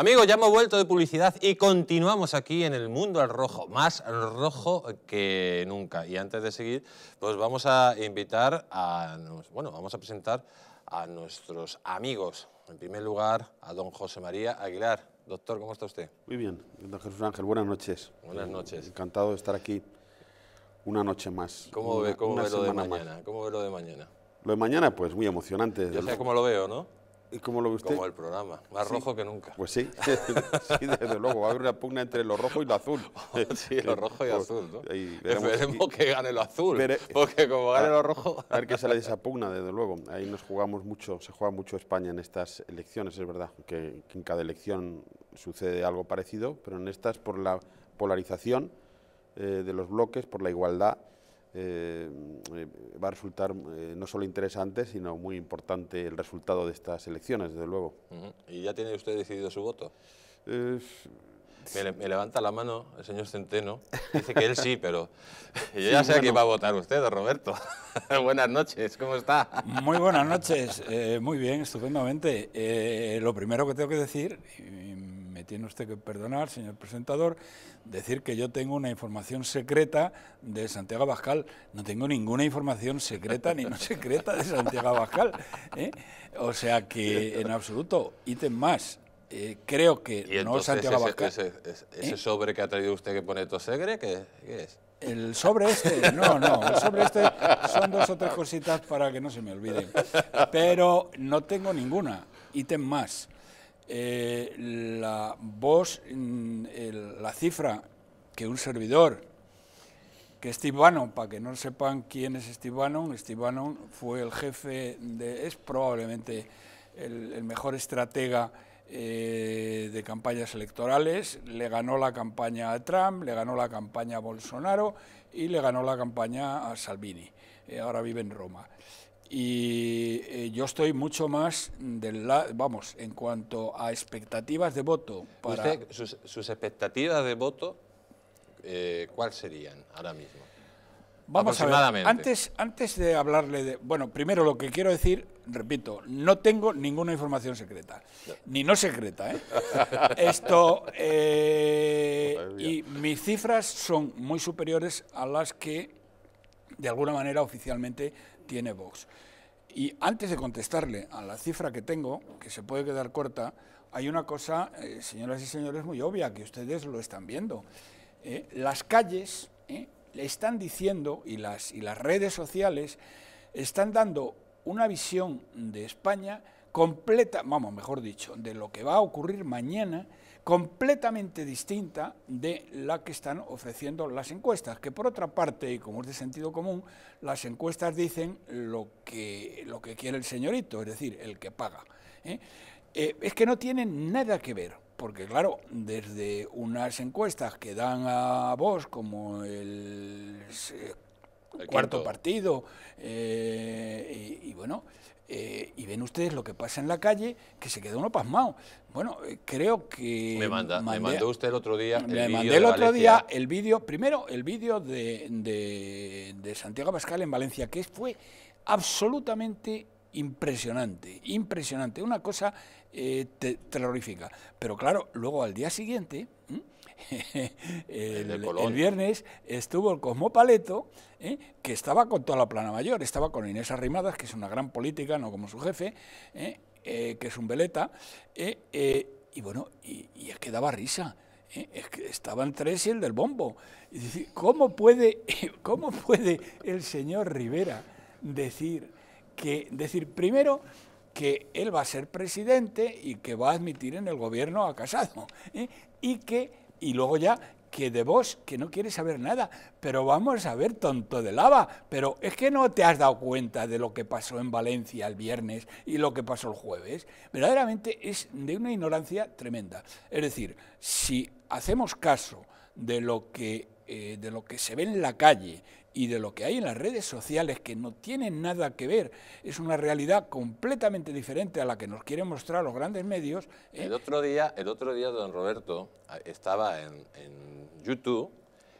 Amigos, ya hemos vuelto de publicidad y continuamos aquí en el mundo al rojo, más rojo que nunca. Y antes de seguir, pues vamos a invitar a, bueno, vamos a presentar a nuestros amigos. En primer lugar, a don José María Aguilar. Doctor, ¿cómo está usted? Muy bien, don Jesús Ángel, buenas noches. Buenas eh, noches. Encantado de estar aquí una noche más. ¿Cómo, ve, cómo ve lo de mañana? ¿Cómo ve lo de mañana? Lo de mañana, pues muy emocionante. Ya sé cómo lo veo, ¿no? ¿Y cómo lo ve usted? Como el programa, más rojo que nunca. Pues sí, sí, desde luego, va a haber una pugna entre lo rojo y lo azul. sí, lo rojo y pues, azul, ¿no? veremos que gane lo azul, porque como gane lo rojo... A ver qué sale de esa pugna, desde luego. Ahí nos jugamos mucho, se juega mucho España en estas elecciones, es verdad, que, en cada elección sucede algo parecido, pero en estas por la polarización eh, de los bloques, por la igualdad eh, eh, va a resultar eh, no solo interesante, sino muy importante el resultado de estas elecciones, desde luego. ¿Y ya tiene usted decidido su voto? me, levanta la mano el señor Centeno, dice que él sí, pero yo ya sé a que va a votar usted, Roberto. buenas noches, ¿cómo está? Muy buenas noches, muy bien, estupendamente. lo primero que tengo que decir, tiene usted que perdonar, señor presentador, decir que yo tengo una información secreta de Santiago Abascal. No tengo ninguna información secreta ni no secreta de Santiago Abascal. ¿eh? O sea que, en absoluto, ítem más. Eh, creo que no Santiago Abascal. Ese, ¿eh? sobre que ha traído usted que pone Tosegre, ¿qué, qué es? El sobre este, no, no, el sobre este son dos o tres cositas para que no se me olviden. Pero no tengo ninguna, ítem más. Eh, la voz, mm, la cifra que un servidor, que Steve Bannon, para que no sepan quién es Steve Bannon, Steve Bannon fue el jefe, de, es probablemente el, mejor estratega eh, de campañas electorales, le ganó la campaña a Trump, le ganó la campaña a Bolsonaro y le ganó la campaña a Salvini, eh, ahora vive en Roma y eh, yo estoy mucho más del vamos en cuanto a expectativas de voto para sus, expectativas de voto eh, cuáles serían ahora mismo vamos a ver antes antes de hablarle de bueno primero lo que quiero decir repito no tengo ninguna información secreta ni no secreta ¿eh? esto eh, y mis cifras son muy superiores a las que de alguna manera oficialmente tiene Vox. Y antes de contestarle a la cifra que tengo, que se puede quedar corta, hay una cosa, eh, señoras y señores, muy obvia, que ustedes lo están viendo. Eh, las calles eh, le están diciendo, y las, y las redes sociales, están dando una visión de España completa, vamos, mejor dicho, de lo que va a ocurrir mañana completamente distinta de la que están ofreciendo las encuestas, que por otra parte, y como es de sentido común, las encuestas dicen lo que, lo que quiere el señorito, es decir, el que paga. ¿eh? Eh, es que no tienen nada que ver, porque claro, desde unas encuestas que dan a vos como el cuarto partido. Eh, y, bueno, eh, y ven ustedes lo que pasa en la calle, que se quedó uno pasmado. Bueno, eh, creo que... Me, mandó usted el otro día el Me el otro día el vídeo, primero el vídeo de, de, Santiago Pascal en Valencia, que fue absolutamente impresionante, impresionante, una cosa terrorífica. Pero claro, luego al día siguiente, el, viernes estuvo el Cosmopaleto, ¿eh? que estaba con toda la plana mayor, estaba con Inés Arrimadas, que es una gran política, no como su jefe, ¿eh? Eh, que es un veleta, ¿eh? y bueno, y, es que daba risa. Es que estaban tres y el del bombo. Y ¿cómo puede, ¿cómo puede el señor Rivera decir que, decir, primero, que él va a ser presidente y que va a admitir en el gobierno a Casado, y que y luego ya que de vos, que no quieres saber nada, pero vamos a ver, tonto de lava, pero es que no te has dado cuenta de lo que pasó en Valencia el viernes y lo que pasó el jueves. Verdaderamente es de una ignorancia tremenda. Es decir, si hacemos caso de lo que, eh, de lo que se ve en la calle y de lo que hay en las redes sociales que no tienen nada que ver, es una realidad completamente diferente a la que nos quieren mostrar los grandes medios. ¿eh? El, otro día, el otro día don Roberto estaba en, YouTube,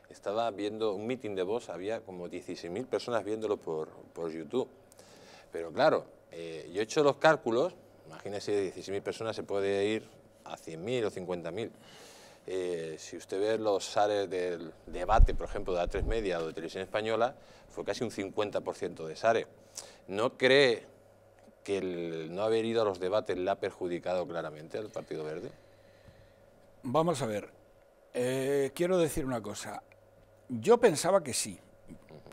estaba viendo un meeting de voz, había como 16.000 personas viéndolo por, YouTube. Pero claro, eh, yo he hecho los cálculos, imagínese 16.000 personas se puede ir a 100.000 o 50.000. Eh, si usted ve los SARE del debate, por ejemplo, de A3 Media o de Televisión Española, fue casi un 50% de SARE. ¿No cree que el no haber ido a los debates le ha perjudicado claramente al Partido Verde? Vamos a ver, eh, quiero decir una cosa. Yo pensaba que sí,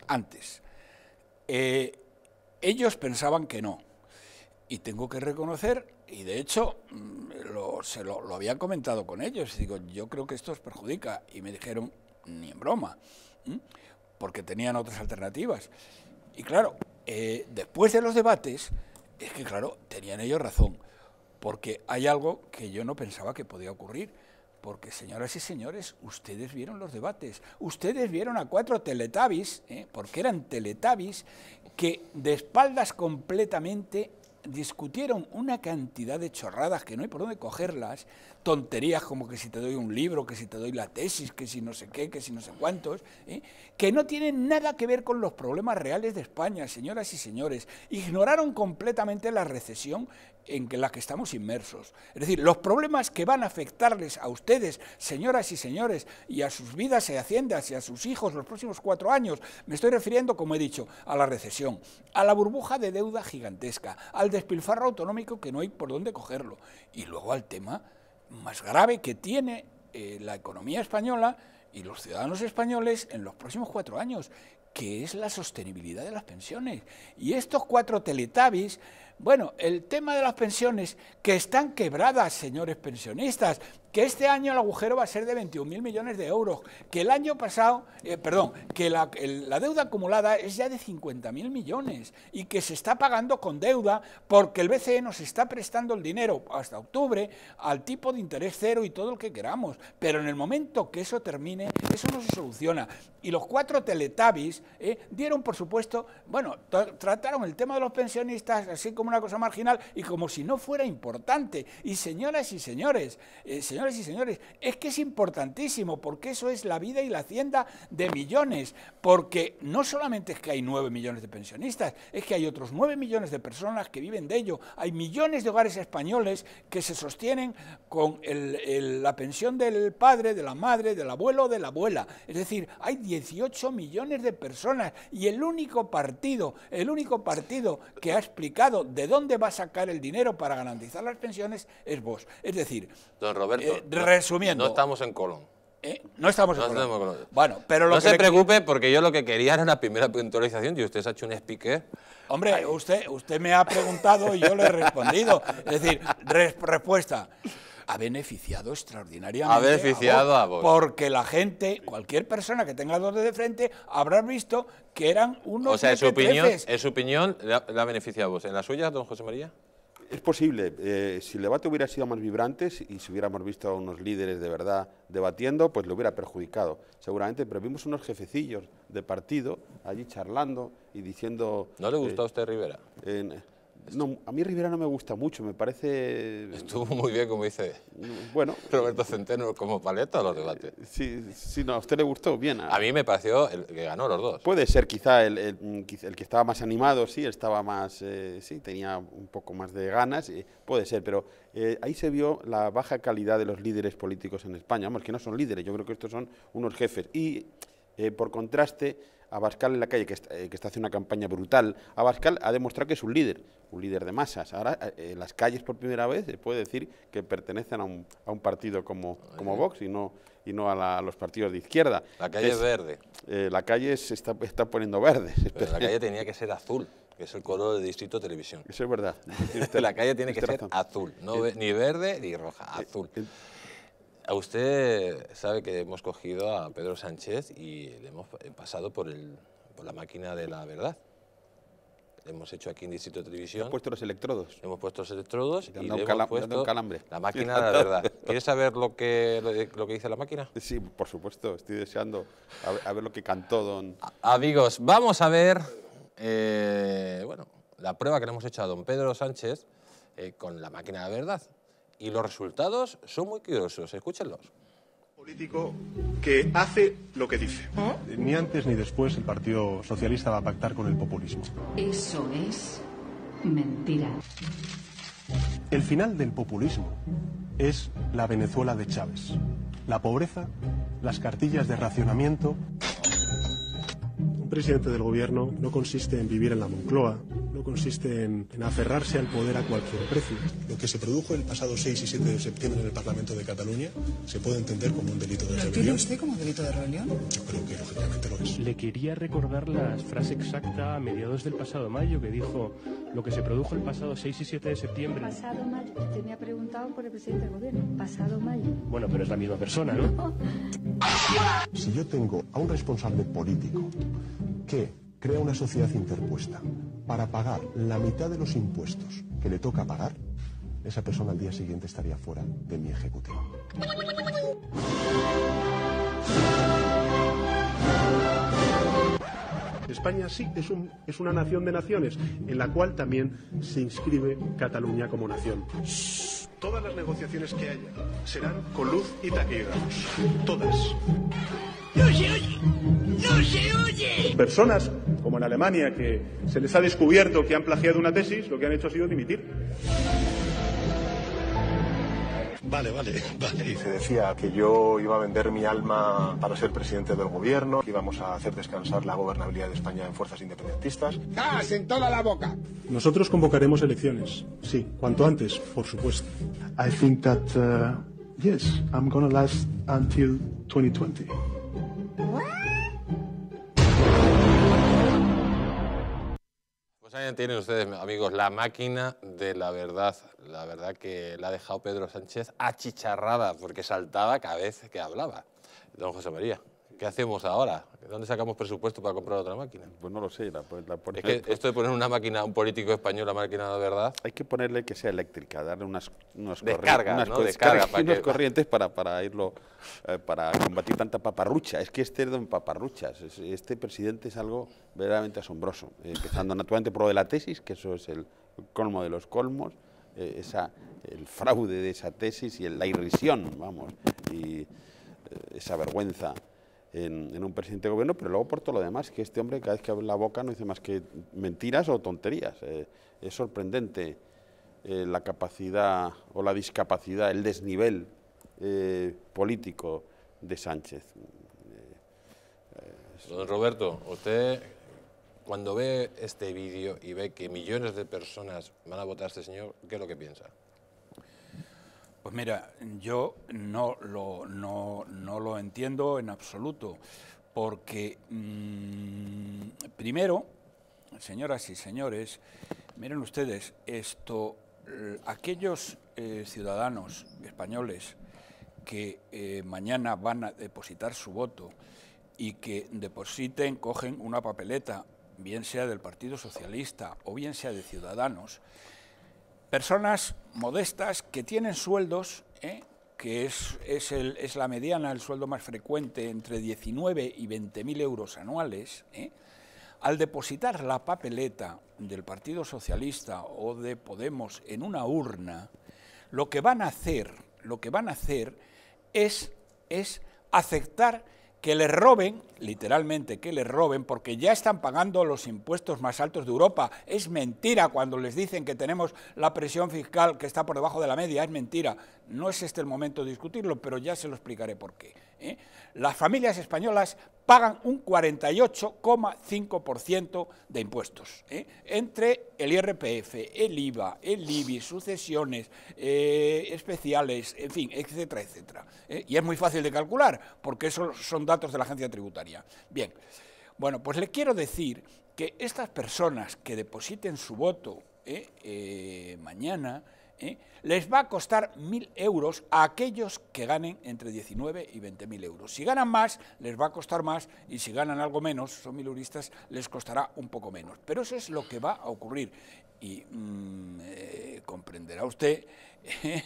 antes. Eh, ellos pensaban que no. Y tengo que reconocer y de hecho, mm, lo, se lo, lo, había comentado con ellos, y digo, yo creo que esto os perjudica. Y me dijeron, ni en broma, porque tenían otras alternativas. Y claro, eh, después de los debates, es que claro, tenían ellos razón, porque hay algo que yo no pensaba que podía ocurrir. Porque, señoras y señores, ustedes vieron los debates, ustedes vieron a cuatro teletavis, ¿eh? porque eran teletavis, que de espaldas completamente discutieron una cantidad de chorradas que no hay por dónde cogerlas, tonterías como que si te doy un libro, que si te doy la tesis, que si no sé qué, que si no sé cuántos, ¿eh? que no tienen nada que ver con los problemas reales de España, señoras y señores. Ignoraron completamente la recesión en la que estamos inmersos. Es decir, los problemas que van a afectarles a ustedes, señoras y señores, y a sus vidas y haciendas y a sus hijos los próximos cuatro años, me estoy refiriendo, como he dicho, a la recesión, a la burbuja de deuda gigantesca, al despilfarro autonómico que no hay por dónde cogerlo, y luego al tema más grave que tiene eh, la economía española y los ciudadanos españoles en los próximos cuatro años, que es la sostenibilidad de las pensiones. Y estos cuatro teletabis bueno, el tema de las pensiones que están quebradas, señores pensionistas, este año el agujero va a ser de 21.000 millones de euros, que el año pasado, eh, perdón, que la, deuda acumulada es ya de 50.000 millones y que se está pagando con deuda porque el BCE nos está prestando el dinero hasta octubre al tipo de interés cero y todo lo que queramos, pero en el momento que eso termine, eso no se soluciona. Y los cuatro teletabis eh, dieron, por supuesto, bueno, trataron el tema de los pensionistas así como una cosa marginal y como si no fuera importante. Y señoras y señores, eh, señores y señores, es que es importantísimo porque eso es la vida y la hacienda de millones, porque no solamente es que hay nueve millones de pensionistas, es que hay otros nueve millones de personas que viven de ello, hay millones de hogares españoles que se sostienen con la pensión del padre, de la madre, del abuelo o de la abuela, es decir, hay 18 millones de personas y el único partido, el único partido que ha explicado de dónde va a sacar el dinero para garantizar las pensiones es vos. Es decir, don Roberto, resumiendo. No estamos en Colón. ¿Eh? no estamos en no Colón. Bueno, pero no se preocupe porque yo lo que quería era una primera puntualización y usted se ha hecho un speaker. Hombre, usted, usted me ha preguntado y yo le he respondido. Es decir, respuesta ha beneficiado extraordinariamente. Ha beneficiado a vos, Porque la gente, cualquier persona que tenga dos de frente, habrá visto que eran unos. O sea, en su opinión, es su opinión la, beneficia a vos. ¿En la suya, don José María? Es posible. Eh, si el debate hubiera sido más vibrante y si hubiéramos visto a unos líderes de verdad debatiendo, pues lo hubiera perjudicado, seguramente. Pero vimos unos jefecillos de partido allí charlando y diciendo... ¿No le gusta eh, a usted Rivera? No, a mí Rivera no me gusta mucho, me parece... Estuvo muy bien, como dice bueno, Roberto Centeno, como paleta los debates. Sí, sí, no, a usted le gustó bien. A, mí me pareció el que ganó los dos. Puede ser quizá el, que estaba más animado, sí, estaba más, eh, sí, tenía un poco más de ganas, eh, puede ser, pero eh, ahí se vio la baja calidad de los líderes políticos en España. Vamos, que no son líderes, yo creo que estos son unos jefes. Y, por contraste Abascal en la calle, eh, que está, haciendo una campaña brutal, Abascal ha demostrado que es un líder, un líder de masas. Ahora, en eh, eh, las calles por primera vez se puede decir que pertenecen a un, partido como, Vox y no, y a, los partidos de izquierda. La calle es, verde. la calle se está, poniendo verde. Pero la calle tenía que ser azul que es el color del Distrito Televisión. Eso es verdad. la calle tiene que ser azul, ni verde ni roja, azul. A usted sabe que hemos cogido a Pedro Sánchez y le hemos pasado por, la máquina de la verdad. hemos hecho aquí en Distrito de Televisión. Hemos puesto los electrodos. hemos puesto los electrodos y, le hemos puesto calambre. la máquina de la verdad. ¿Quieres saber lo que, lo, que dice la máquina? Sí, por supuesto. Estoy deseando a ver, lo que cantó don... amigos, vamos a ver eh, bueno, la prueba que le hemos hecho a don Pedro Sánchez eh, con la máquina de la verdad y los resultados son muy curiosos. Escúchenlos. Político que hace lo que dice. ¿Eh? Ni antes ni después el Partido Socialista va a pactar con el populismo. Eso es mentira. El final del populismo es la Venezuela de Chávez. La pobreza, las cartillas de racionamiento. Un presidente del gobierno no consiste en vivir en la Moncloa, no consiste en, aferrarse al poder a cualquier precio. Lo que se produjo el pasado 6 y 7 de septiembre en el Parlamento de Cataluña se puede entender como un delito de rebelión. ¿Lo usted como delito de rebelión? Yo creo que lógicamente lo es. Le quería recordar la frase exacta a mediados del pasado mayo que dijo lo que se produjo el pasado 6 y 7 de septiembre. Pasado mayo. me preguntado por el presidente del gobierno. Pasado mayo. Bueno, pero es la misma persona, ¿no? si yo tengo a un responsable político que crea una sociedad interpuesta para pagar la mitad de los impuestos que le toca pagar, esa persona al día siguiente estaría fuera de mi ejecutivo. España sí es, una nación de naciones, en la cual también se inscribe Cataluña como nación. Todas las negociaciones que haya serán con luz y taquígrafos. Todas. ¡No se oye! ¡No se oye! Personas como en Alemania, que se les ha descubierto que han plagiado una tesis, lo que han hecho ha sido dimitir. Vale, vale, vale. se decía que yo iba a vender mi alma para ser presidente del gobierno, que íbamos a hacer descansar la gobernabilidad de España en fuerzas independentistas. ¡Cas en toda la boca! Nosotros convocaremos elecciones, sí, cuanto antes, por supuesto. I think that, uh, yes, I'm gonna last until 2020. Pues ahí tienen ustedes, amigos, la máquina de la verdad. La verdad que la ha dejado Pedro Sánchez achicharrada porque saltaba cada vez que hablaba. Don José María. ¿Qué hacemos ahora? dónde sacamos presupuesto para comprar otra máquina? Pues no lo sé. esto de poner una máquina, un político español, la máquina de verdad... Hay que ponerle que sea eléctrica, darle unas, unas, corrientes para, irlo, eh, para combatir tanta paparrucha. Es que este es don paparruchas. Este presidente es algo verdaderamente asombroso. Eh, empezando naturalmente por de la tesis, que eso es el colmo de los colmos, eh, esa, el fraude de esa tesis y la irrisión, vamos, y esa vergüenza en, un presidente de gobierno, pero luego por todo lo demás, que este hombre cada vez que abre la boca no dice más que mentiras o tonterías. Eh, es sorprendente eh, la capacidad o la discapacidad, el desnivel eh, político de Sánchez. Don Roberto, usted cuando ve este vídeo y ve que millones de personas van a votar a este señor, ¿qué es lo que piensa? Pues mira, yo no lo, entiendo en absoluto, porque mm, primero, señoras y señores, miren ustedes, esto, eh, aquellos eh, ciudadanos españoles que eh, mañana van a depositar su voto y que depositen, cogen una papeleta, bien sea del Partido Socialista o bien sea de Ciudadanos, personas modestas que tienen sueldos, ¿eh? que es, es, el, es, la mediana, el sueldo más frecuente, entre 19 y mil euros anuales, ¿eh? al depositar la papeleta del Partido Socialista o de Podemos en una urna, lo que van a hacer, lo que van a hacer es, es aceptar que les roben, literalmente que les roben, porque ya están pagando los impuestos más altos de Europa. Es mentira cuando les dicen que tenemos la presión fiscal que está por debajo de la media, es mentira. No es este el momento de discutirlo, pero ya se lo explicaré por qué. ¿eh? Las familias españolas pagan un 48,5% de impuestos, ¿eh? entre el IRPF, el IVA, el IBI, sucesiones eh, especiales, en fin, etcétera, etcétera. Y es muy fácil de calcular, porque esos son datos de la agencia tributaria. Bien, bueno, pues le quiero decir que estas personas que depositen su voto mañana, ¿eh? les va a costar mil euros a aquellos que ganen entre 19 y mil euros. Si ganan más, les va a costar más y si ganan algo menos, son miluristas, les costará un poco menos. Pero eso es lo que va a ocurrir y mm, eh, comprenderá usted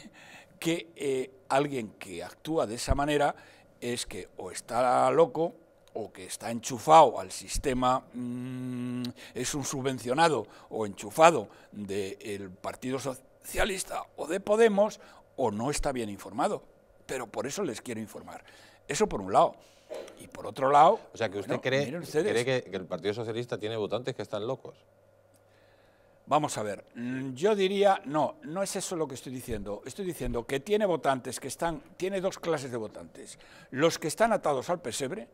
que eh, alguien que actúa de esa manera es que o está loco o que está enchufado al sistema, mm, es un subvencionado o enchufado del Partido Socialista, socialista o de Podemos o no está bien informado. Pero por eso les quiero informar. Eso por un lado. Y por otro lado... O sea, que usted cree, que, el Partido Socialista tiene votantes que están locos. Vamos a ver, mm, yo diría, no, no es eso lo que estoy diciendo. Estoy diciendo que tiene votantes que están, tiene dos clases de votantes. Los que están atados al pesebre,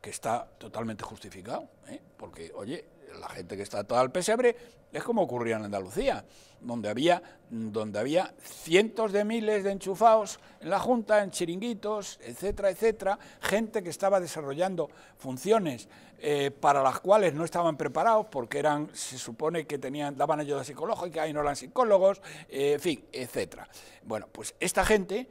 que está totalmente justificado, ¿eh? porque, oye, la gente que está toda al pesebre, es como ocurría en Andalucía, donde había, donde había cientos de miles de enchufados en la Junta, en chiringuitos, etcétera, etcétera, gente que estaba desarrollando funciones eh, para las cuales no estaban preparados porque eran, se supone que tenían, daban ayuda psicológica y no eran psicólogos, eh, en fin, etcétera. Bueno, pues esta gente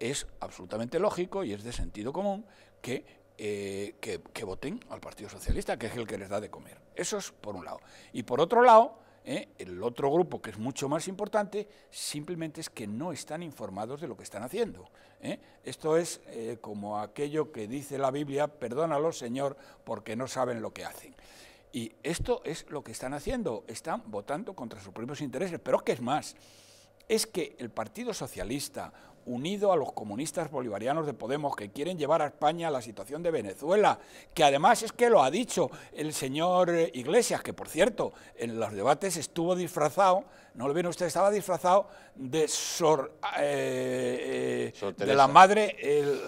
es absolutamente lógico y es de sentido común que eh, que, voten al Partido Socialista, que es el que les da de comer. Eso es por un lado. Y por otro lado, eh, el otro grupo que es mucho más importante, simplemente es que no están informados de lo que están haciendo. Eh. Esto es como aquello que dice la Biblia, perdónalo Señor, porque no saben lo que hacen. Y esto es lo que están haciendo, están votando contra sus propios intereses, pero ¿qué es más, es que el Partido Socialista unido a los comunistas bolivarianos de Podemos que quieren llevar a España la situación de Venezuela, que además es que lo ha dicho el señor eh, Iglesias, que por cierto, en los debates estuvo disfrazado, no lo ven usted, estaba disfrazado de eh, eh, de la madre,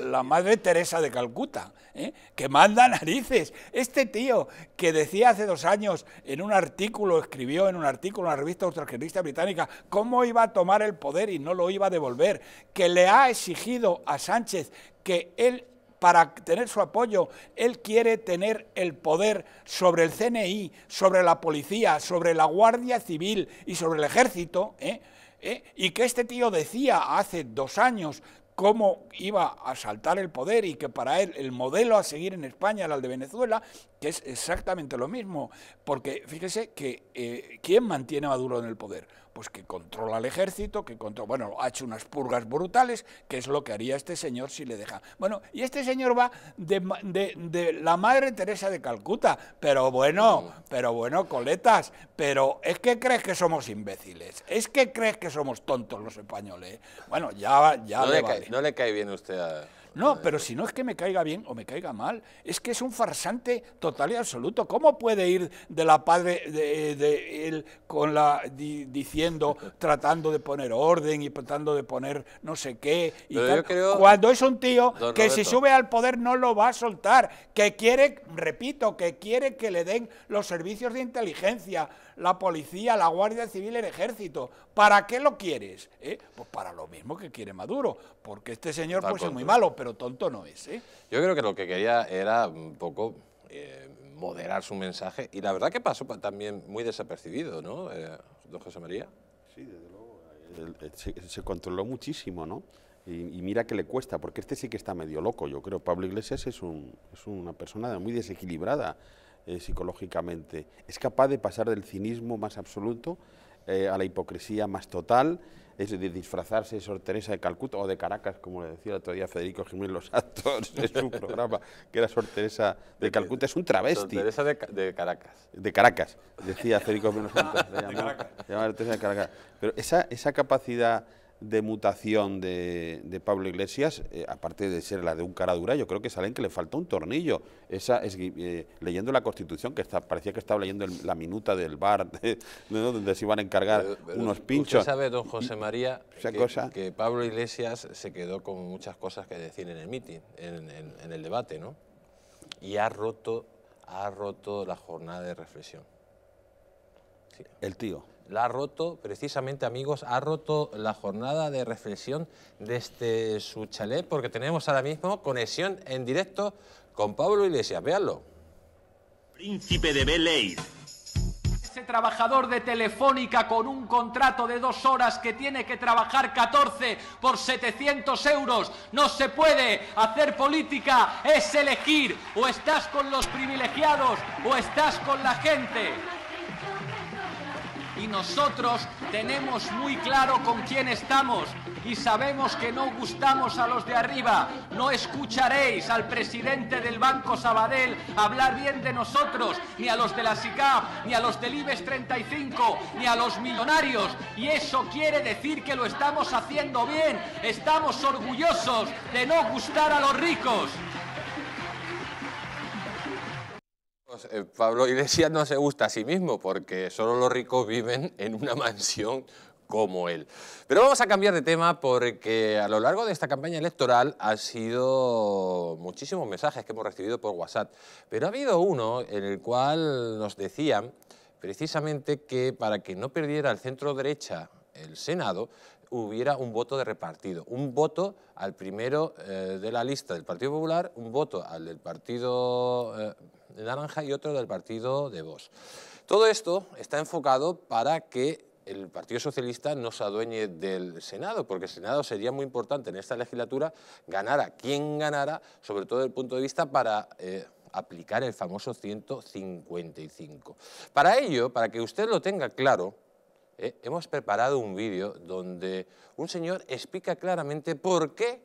la madre Teresa de Calcuta, que manda narices. Este tío que decía hace dos años en un artículo, escribió en un artículo en la revista australianista británica, cómo iba a tomar el poder y no lo iba a devolver, que le ha exigido a Sánchez que él, para tener su apoyo, él quiere tener el poder sobre el CNI, sobre la policía, sobre la Guardia Civil y sobre el ejército, ¿eh? ¿Eh? y que este tío decía hace dos años cómo iba a saltar el poder y que para él el modelo a seguir en España era el de Venezuela, que es exactamente lo mismo, porque fíjese que eh, ¿quién mantiene a Maduro en el poder? pues que controla el ejército, que controla, bueno, ha hecho unas purgas brutales, que es lo que haría este señor si le deja. Bueno, y este señor va de, la madre Teresa de Calcuta, pero bueno, mm. pero bueno, coletas, pero es que crees que somos imbéciles, es que crees que somos tontos los españoles. Bueno, ya, ya no le, cae, No le cae bien usted a... No, pero si no es que me caiga bien o me caiga mal, es que es un farsante total y absoluto. ¿Cómo puede ir de la padre de, él con la diciendo, tratando de poner orden y tratando de poner no sé qué? cuando es un tío que si sube al poder no lo va a soltar, que quiere, repito, que quiere que le den los servicios de inteligencia, la policía, la Guardia Civil, el Ejército. ¿Para qué lo quieres? ¿Eh? Pues para lo mismo que quiere Maduro, porque este señor pues, es muy malo, pero tonto no es. ¿eh? Yo creo que lo que quería era un poco... Eh, moderar su mensaje y la verdad que pasó también muy desapercibido, ¿no, don José María? Sí, desde luego. se, controló muchísimo, ¿no? Y, mira que le cuesta, porque este sí que está medio loco, yo creo. Pablo Iglesias es, es una persona muy desequilibrada. Eh, psicológicamente. Es capaz de pasar del cinismo más absoluto eh, a la hipocresía más total, es de disfrazarse de Sor Teresa de Calcuta o de Caracas, como le decía el otro día Federico Jiménez Los Santos en su programa, que era Sor de Calcuta, es un travesti. Sor de, Caracas. De Caracas, decía Federico Jiménez Los Santos, de Caracas. Pero esa capacidad de mutación de, de Pablo Iglesias, eh, aparte de ser la de un cara dura, yo creo que salen que le falta un tornillo. Esa es, eh, leyendo la Constitución, que está, parecía que estaba leyendo la minuta del bar, de, donde se iban a encargar unos pinchos. sabe, don José María, que, Pablo Iglesias se quedó con muchas cosas que decir en el mitin, en, el debate, ¿no? Y ha roto, ha roto la jornada de reflexión. El tío la ha roto, precisamente amigos, ha roto la jornada de reflexión desde este, su chalet, porque tenemos ahora mismo conexión en directo con Pablo Iglesias, Veanlo. Príncipe de Bel Ese trabajador de Telefónica con un contrato de dos horas que tiene que trabajar 14 por 700 euros. No se puede hacer política, es elegir. O estás con los privilegiados o estás con la gente y nosotros tenemos muy claro con quién estamos y sabemos que no gustamos a los de arriba. No escucharéis al presidente del Banco Sabadell hablar bien de nosotros, ni a los de la SICAP, ni a los del IBES 35, ni a los millonarios. Y eso quiere decir que lo estamos haciendo bien. Estamos orgullosos de no gustar a los ricos. Eh, Pablo Iglesias no se gusta a sí mismo porque solo los ricos viven en una mansión como él. Pero vamos a cambiar de tema porque a lo largo de esta campaña electoral ha sido muchísimos mensajes que hemos recibido por WhatsApp, pero ha habido uno en el cual nos decían precisamente que para que no perdiera el centro derecha el Senado, hubiera un voto de repartido, un voto al primero eh, de la lista del Partido Popular, un voto al del Partido eh, de Naranja y otro del Partido de Vox. Todo esto está enfocado para que el Partido Socialista no se adueñe del Senado, porque el Senado sería muy importante en esta legislatura, ganara quien ganara, sobre todo desde el punto de vista para... Eh, aplicar el famoso 155. Para ello, para que usted lo tenga claro, eh, hemos preparado un vídeo donde un señor explica claramente por qué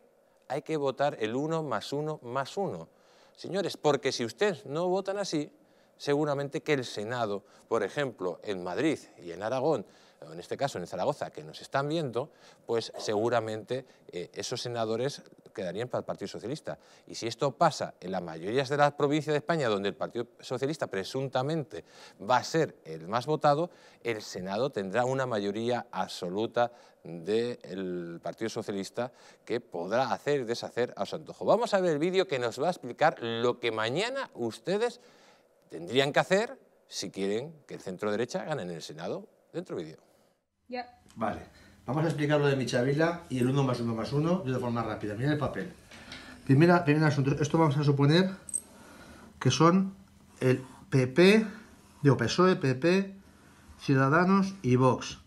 hay que votar el 1 más 1 más 1. Señores, porque si ustedes no votan así, seguramente que el Senado, por ejemplo, en Madrid y en Aragón, en este caso en Zaragoza, que nos están viendo, pues seguramente eh, esos senadores quedarían para el Partido Socialista. Y si esto pasa en las mayorías de las provincias de España, donde el Partido Socialista presuntamente va a ser el más votado, el Senado tendrá una mayoría absoluta del Partido Socialista que podrá hacer y deshacer a su antojo. Vamos a ver el vídeo que nos va a explicar lo que mañana ustedes tendrían que hacer si quieren que el centro derecha gane en el Senado. Dentro vídeo. Vale. Vamos a explicar lo de Michavila y el 1 más 1 más 1 de forma rápida. Mira el papel. Primera, asunto. Esto vamos a suponer que son el PP, digo PSOE, PP, Ciudadanos y Vox.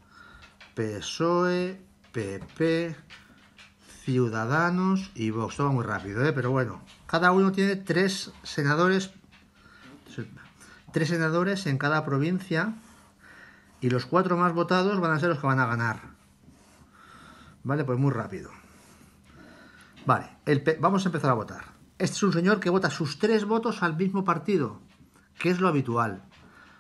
PSOE, PP, Ciudadanos y Vox. va muy rápido, ¿eh? pero bueno. Cada uno tiene tres senadores, tres senadores en cada provincia y los cuatro más votados van a ser los que van a ganar. Vale, pues muy rápido. Vale, el vamos a empezar a votar. Este es un señor que vota sus tres votos al mismo partido, que es lo habitual.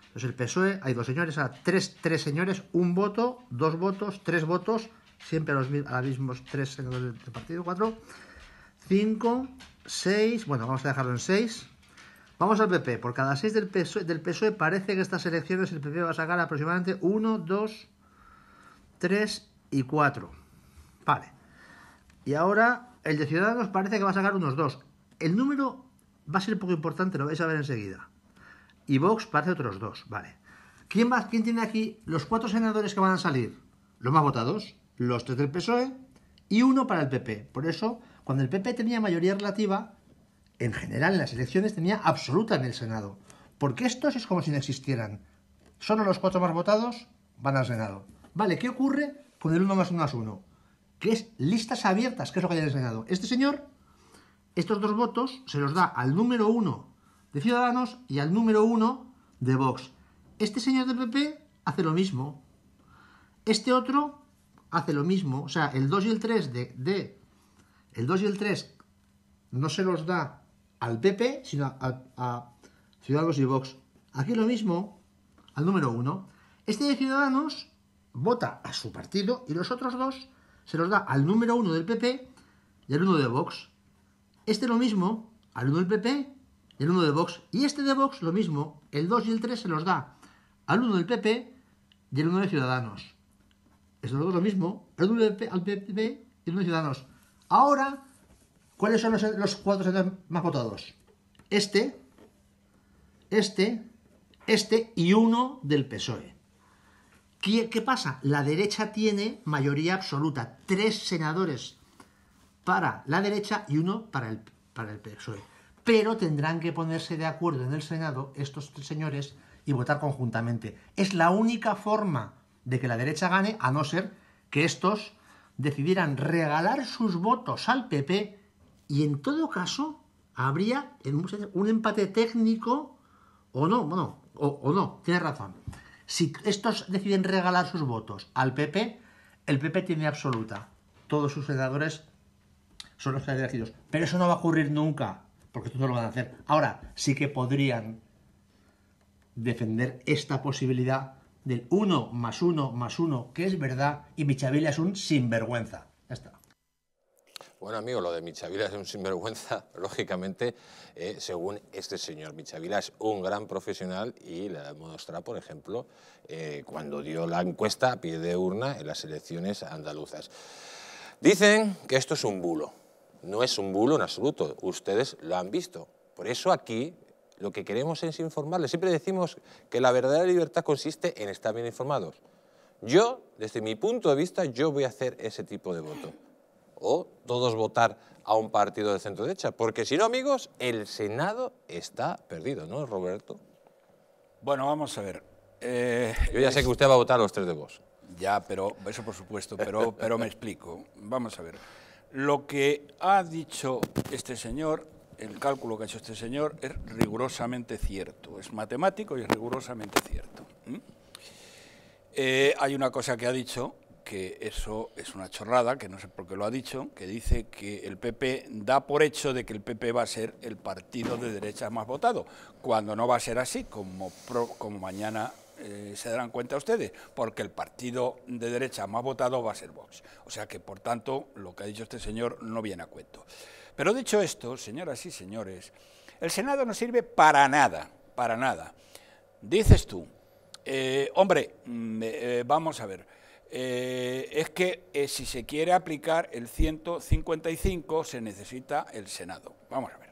Entonces el PSOE, hay dos señores, a tres, tres señores, un voto, dos votos, tres votos, siempre a los, a los mismos tres señores del partido, cuatro, cinco, seis, bueno, vamos a dejarlo en seis, Vamos al PP. Por cada 6 del PSOE, del PSOE parece que estas elecciones el PP va a sacar aproximadamente 1, 2, 3 y 4. Vale. Y ahora el de Ciudadanos parece que va a sacar unos 2. El número va a ser poco importante, lo vais a ver enseguida. Y Vox parece otros 2. Vale. ¿Quién, ¿Quién tiene aquí los cuatro senadores que van a salir? Los más votados, los tres del PSOE y uno para el PP. Por eso, cuando el PP tenía mayoría relativa, en general en las elecciones tenía absoluta en el Senado. Porque estos es como si no existieran. Solo los cuatro más votados van al Senado. Vale, ¿qué ocurre con el 1 más 1 más uno? Que es listas abiertas, que es lo que hay en el Senado. Este señor, estos dos votos se los da al número 1 de Ciudadanos y al número 1 de Vox. Este señor de PP hace lo mismo. Este otro hace lo mismo. O sea, el 2 y el 3 de, de el 2 y el 3 no se los da al PP, sino a, Ciudadanos y Vox. Aquí lo mismo, al número uno. Este de Ciudadanos vota a su partido y los otros dos se los da al número uno del PP y al uno de Vox. Este lo mismo, al uno del PP y al uno de Vox. Y este de Vox lo mismo, el 2 y el 3 se los da al uno del PP y al uno de Ciudadanos. esto lo mismo, al uno del PP, y al uno de Ciudadanos. Ahora ¿Cuáles son los, cuatro senadores más votados? Este, este, este y uno del PSOE. ¿Qué, pasa? La derecha tiene mayoría absoluta. Tres senadores para la derecha y uno para el, para el PSOE. Pero tendrán que ponerse de acuerdo en el Senado estos tres señores y votar conjuntamente. Es la única forma de que la derecha gane, a no ser que estos decidieran regalar sus votos al PP y en todo caso, habría un empate técnico o no, bueno, o, no, tienes razón. Si estos deciden regalar sus votos al PP, el PP tiene absoluta. Todos sus senadores son los elegidos. Pero eso no va a ocurrir nunca, porque esto no lo van a hacer. Ahora, sí que podrían defender esta posibilidad del 1 más 1 más 1, que es verdad, y Michavila es un sinvergüenza. Bueno, amigo, lo de Michavila es un sinvergüenza, lógicamente, eh, según este señor. Michavila es un gran profesional y lo demostró, por ejemplo, eh, cuando dio la encuesta a pie de urna en las elecciones andaluzas. Dicen que esto es un bulo. No es un bulo en absoluto, ustedes lo han visto. Por eso aquí lo que queremos es informarles. Siempre decimos que la verdadera libertad consiste en estar bien informados. Yo, desde mi punto de vista, yo voy a hacer ese tipo de voto o todos votar a un partido de centro derecha, porque si no, amigos, el Senado está perdido, ¿no, Roberto? Bueno, vamos a ver. Eh, Yo ya sé que usted va a votar los tres de vos. Ya, pero eso por supuesto, pero, pero me explico. Vamos a ver. Lo que ha dicho este señor, el cálculo que ha hecho este señor, es rigurosamente cierto. Es matemático y es rigurosamente cierto. Eh, hay una cosa que ha dicho que eso es una chorrada, que no sé por qué lo ha dicho, que dice que el PP da por hecho de que el PP va a ser el partido de derecha más votado, cuando no va a ser así, como, como mañana eh, se darán cuenta ustedes, porque el partido de derecha más votado va a ser Vox. O sea que, por tanto, lo que ha dicho este señor no viene a cuento. Pero dicho esto, señoras y señores, el Senado no sirve para nada, para nada. Dices tú, eh, hombre, mm, eh, vamos a ver, eh, es que eh, si se quiere aplicar el 155 se necesita el Senado. Vamos a ver.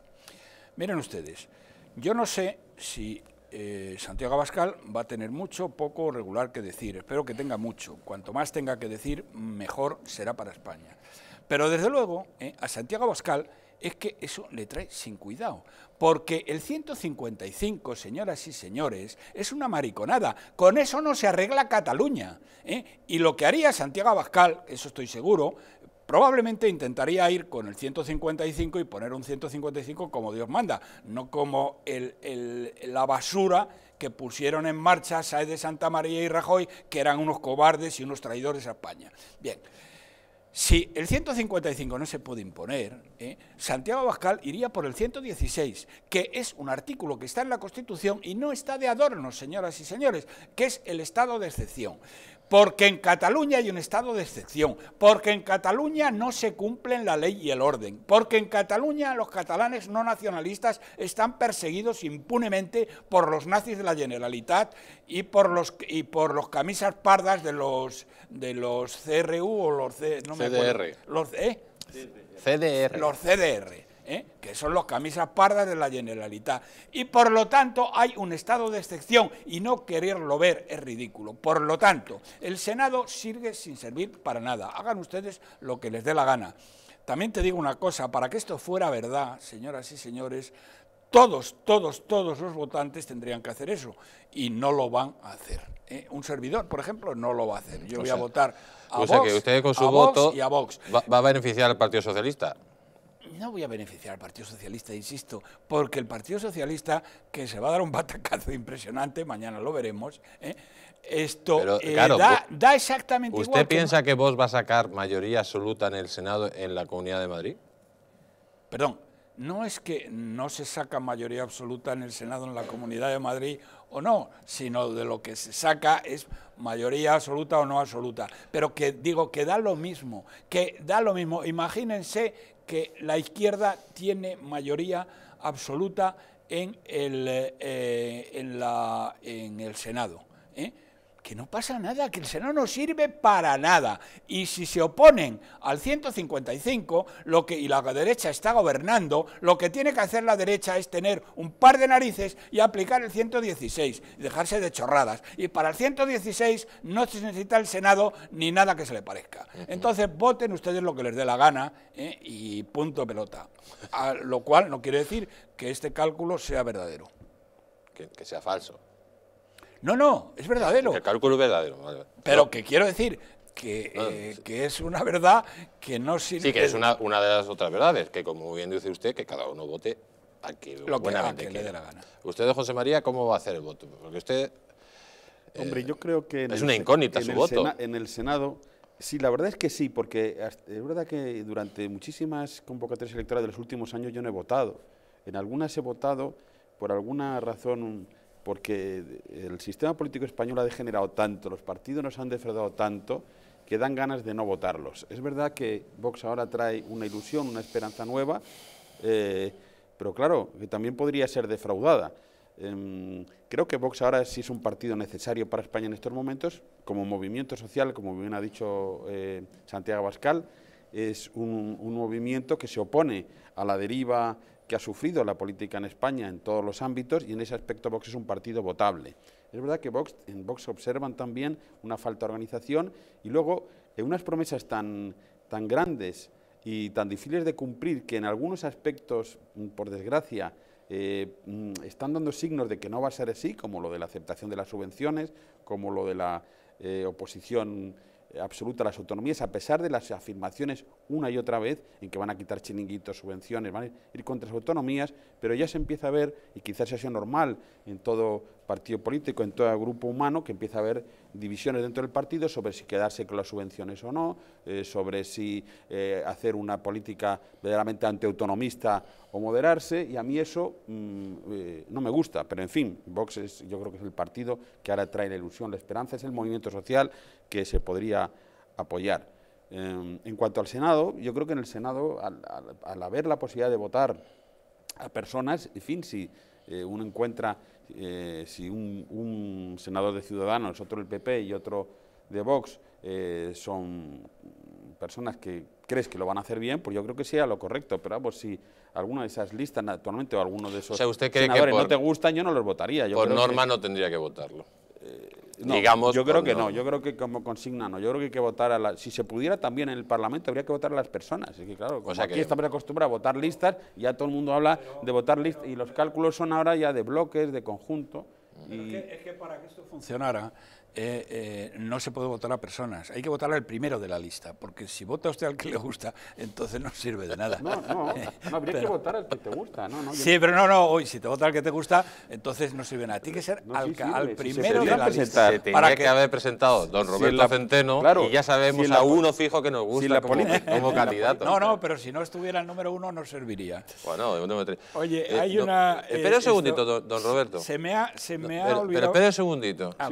Miren ustedes, yo no sé si eh, Santiago Abascal va a tener mucho, poco o regular que decir. Espero que tenga mucho. Cuanto más tenga que decir, mejor será para España. Pero desde luego, a Santiago Abascal es que eso le trae sin cuidado. Porque el 155, señoras y señores, es una mariconada. Con eso no se arregla Cataluña. ¿eh? Y lo que haría Santiago Abascal, eso estoy seguro, probablemente intentaría ir con el 155 y poner un 155 como Dios manda, no como la basura que pusieron en marcha Saez de Santa María y Rajoy, que eran unos cobardes y unos traidores a España. Bien. Si el 155 no se puede imponer, ¿eh? Santiago Abascal iría por el 116, que es un artículo que está en la Constitución y no está de adorno, señoras y señores, que es el estado de excepción porque en Cataluña hay un estado de excepción, porque en Cataluña no se cumplen la ley y el orden, porque en Cataluña los catalanes no nacionalistas están perseguidos impunemente por los nazis de la Generalitat y por los y por los camisas pardas de los de los CRU o los no me los ¿eh? CDR. Los CDR. ¿eh? que son los camisas pardas de la Generalitat. Y por lo tanto hay un estado de excepción y no quererlo ver es ridículo. Por lo tanto, el Senado sirve sin servir para nada. Hagan ustedes lo que les dé la gana. También te digo una cosa, para que esto fuera verdad, señoras y señores, todos, todos, todos los votantes tendrían que hacer eso y no lo van a hacer. ¿eh? Un servidor, por ejemplo, no lo va a hacer. Yo voy a votar a o Vox, sea que ustedes con su voto y a Vox. va a beneficiar al Partido Socialista no voy a beneficiar al Partido Socialista, insisto, porque el Partido Socialista, que se va a dar un batacazo impresionante, mañana lo veremos, ¿eh? esto eh, da claro, da, exactamente ¿Usted piensa que... que vos va a sacar mayoría absoluta en el Senado en la Comunidad de Madrid? Perdón, no es que no se saca mayoría absoluta en el Senado en la Comunidad de Madrid o no, sino de lo que se saca es mayoría absoluta o no absoluta. Pero que digo que da lo mismo, que da lo mismo. Imagínense que la izquierda tiene mayoría absoluta en el, eh, eh, en la, en el Senado. ¿eh? que no pasa nada, que el Senado no sirve para nada. Y si se oponen al 155 lo que, y la derecha está gobernando, lo que tiene que hacer la derecha es tener un par de narices y aplicar el 116, dejarse de chorradas. Y para el 116 no se necesita el Senado ni nada que se le parezca. Entonces voten ustedes lo que les dé la gana ¿eh? y punto pelota. lo cual no quiere decir que este cálculo sea verdadero. que sea falso. No, no, es verdadero. El cálculo es verdadero. Pero que quiero decir que, eh, ah, es una verdad que no sirve. Sí, que es una, una de las otras verdades, que como bien dice usted, que cada uno vote a que, Lo que, le dé la gana. Usted, José María, ¿cómo va a hacer el voto? Porque usted. Eh, Hombre, yo creo que. Es una incógnita su voto. en el Senado. Sí, la verdad es que sí, porque es verdad que durante muchísimas convocatorias electorales de los últimos años yo no he votado. En algunas he votado por alguna razón porque el sistema político español ha degenerado tanto, los partidos nos han defraudado tanto, que dan ganas de no votarlos. Es verdad que Vox ahora trae una ilusión, una esperanza nueva, eh, pero claro, que también podría ser defraudada. Em, creo que Vox ahora sí es un partido necesario para España en estos momentos, como movimiento social, como bien ha dicho eh, Santiago Bascal, es un, movimiento que se opone a la deriva que ha sufrido la política en España en todos los ámbitos y en ese aspecto Vox es un partido votable. Es verdad que Vox, en Vox observan también una falta de organización y luego unas promesas tan, tan grandes y tan difíciles de cumplir que en algunos aspectos, mm, por desgracia, eh, mm, están dando signos de que no va a ser así, como lo de la aceptación de las subvenciones, como lo de la eh, oposición eh, absoluta a las autonomías, a pesar de las afirmaciones una y otra vez en que van a quitar chiringuitos, subvenciones, van a ir contra las autonomías, pero ya se empieza a ver, y quizás sea normal en todo partido político, en todo grupo humano, que empieza a haber divisiones dentro del partido sobre si quedarse con las subvenciones o no, eh, sobre si eh, hacer una política verdaderamente antiautonomista o moderarse, y a mí eso mm, eh, no me gusta, pero en fin, Vox es, yo creo que es el partido que ahora trae la ilusión, la esperanza, es el movimiento social que se podría apoyar. Em, en cuanto al Senado, yo creo que en el Senado, al, haber la posibilidad de votar a personas, en fin, si eh, uno encuentra, eh, si un, un, senador de Ciudadanos, otro del PP y otro de Vox, eh, son personas que crees que lo van a hacer bien, pues yo creo que sea lo correcto, pero pues, si alguna de esas listas actualmente o alguno de esos senadores que no te gustan, yo no los votaría. Yo por norma no tendría que votarlo yo creo que no, yo creo que como consigna no, yo creo que hay que votar a las... Si se pudiera también en el Parlamento habría que votar a las personas, es que claro, aquí estamos acostumbrados a votar listas, ya todo el mundo habla de votar listas y los cálculos son ahora ya de bloques, de conjunto. Y... es que para que esto funcionara eh, eh, no se puede votar a personas. Hay que votar al primero de la lista, porque si vota usted al que le gusta, entonces no sirve de nada. No, no, no habría que votar al que te gusta. No, sí, pero no, no, hoy si te vota al que te gusta, entonces no sirve nada. Tiene que ser al, primero de la lista. para que... haber presentado don Roberto Centeno y ya sabemos a uno fijo que nos gusta como, candidato. No, no, pero si no estuviera el número uno no serviría. Oye, eh, hay una... espera un segundito, don, Roberto. Se me ha, olvidado... Pero, espera un segundito. Ah,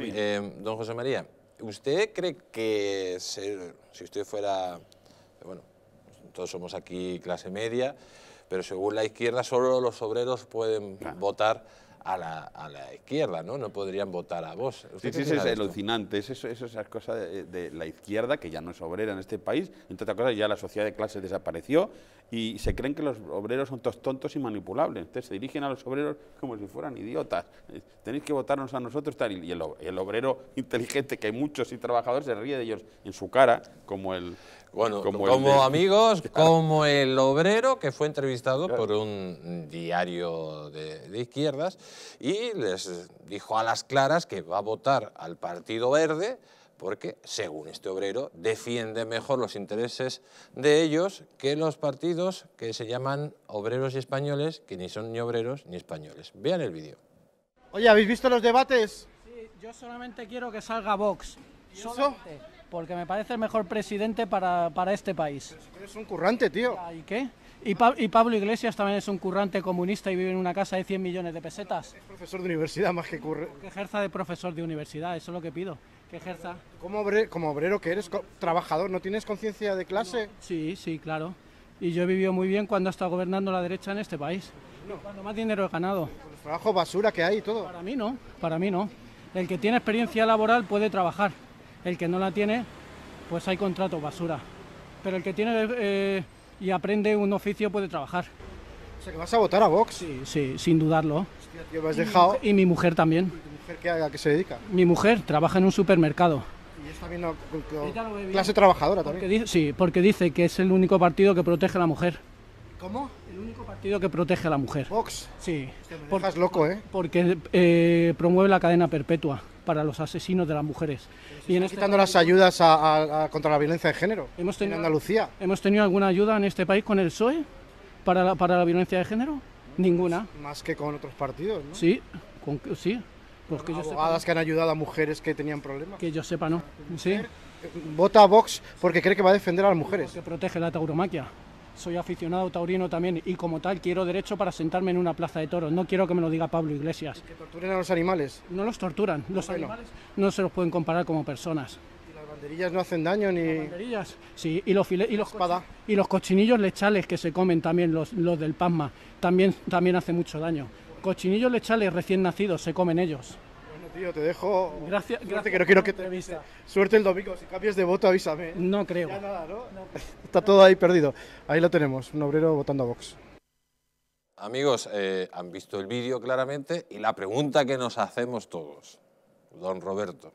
Don José María, ¿usted cree que si usted fuera, bueno, todos somos aquí clase media, pero según la izquierda solo los obreros pueden votar a la, izquierda, ¿no? No podrían votar a vos. Sí, sí, es alucinante, es eso, es esa cosa de, de, la izquierda, que ya no es obrera en este país, entre otras cosas ya la sociedad de clases desapareció, y se creen que los obreros son todos tontos y manipulables. Entonces se dirigen a los obreros como si fueran idiotas. Tenéis que votarnos a nosotros tal. Y el, obrero inteligente, que hay muchos y trabajadores, se ríe de ellos en su cara, como el. Bueno, como, amigos, como el obrero que fue entrevistado por un diario de izquierdas y les dijo a las claras que va a votar al Partido Verde porque, según este obrero, defiende mejor los intereses de ellos que los partidos que se llaman obreros y españoles, que ni son ni obreros ni españoles. Vean el vídeo. Oye, ¿habéis visto los debates? Sí, yo solamente quiero que salga Vox. ¿Y porque me parece el mejor presidente para, para este país. Es un currante, tío. ¿Y qué? Y, y, Pablo Iglesias también es un currante comunista y vive en una casa de 100 millones de pesetas. Es profesor de universidad más que currante. Que ejerza de profesor de universidad, eso es lo que pido que ejerza. Como obrero, como obrero que eres, trabajador, ¿no tienes conciencia de clase? Sí, sí, claro. Y yo he vivido muy bien cuando ha estado gobernando la derecha en este país. No. Cuando más dinero he ganado. el trabajo basura que hay y todo. Para mí no, para mí no. El que tiene experiencia laboral puede trabajar. El que no la tiene, pues hay contrato basura. Pero el que tiene eh, y aprende un oficio puede trabajar. O sea, que vas a votar a Vox. Sí, sin dudarlo. dejado. y mi mujer también a qué se dedica? Mi mujer trabaja en un supermercado. ¿Y es también clase trabajadora también? sí, porque dice que es el único partido que protege a la mujer. ¿Cómo? El único partido que protege a la mujer. Vox. Sí. loco, ¿eh? Porque eh, promueve la cadena perpetua para los asesinos de las mujeres. Y en este quitando las ayudas contra la violencia de género en Andalucía. ¿Hemos tenido alguna ayuda en este país con el PSOE para la, violencia de género? Pues Ninguna. Más, que con otros partidos, ¿no? Sí, con, sí. Pues que yo abogadas que han ayudado a mujeres que tenían problemas. Que yo sepa, no. ¿Sí? Eh, vota a Vox porque cree que va a defender a las mujeres. Que protege la tauromaquia. Soy aficionado taurino también y como tal quiero derecho para sentarme en una plaza de toros. No quiero que me lo diga Pablo Iglesias. ¿Que torturen a los animales? No los torturan. Los animales no se los pueden comparar como personas. ¿Y las banderillas no hacen daño ni...? Las banderillas, sí. Y los, y los, y los cochinillos lechales que se comen también, los, los del pasma, también, también hace mucho daño. Cochinillos, lechales recién nacidos, se comen ellos. Bueno, tío, te dejo. Gracias, gracias. Que no quiero que te avise. Suerte el domingo. Si cambias de voto, avísame. No creo. Está todo ahí perdido. Ahí lo tenemos, un obrero votando a Vox. Amigos, eh, han visto el vídeo claramente y la pregunta que nos hacemos todos, don Roberto,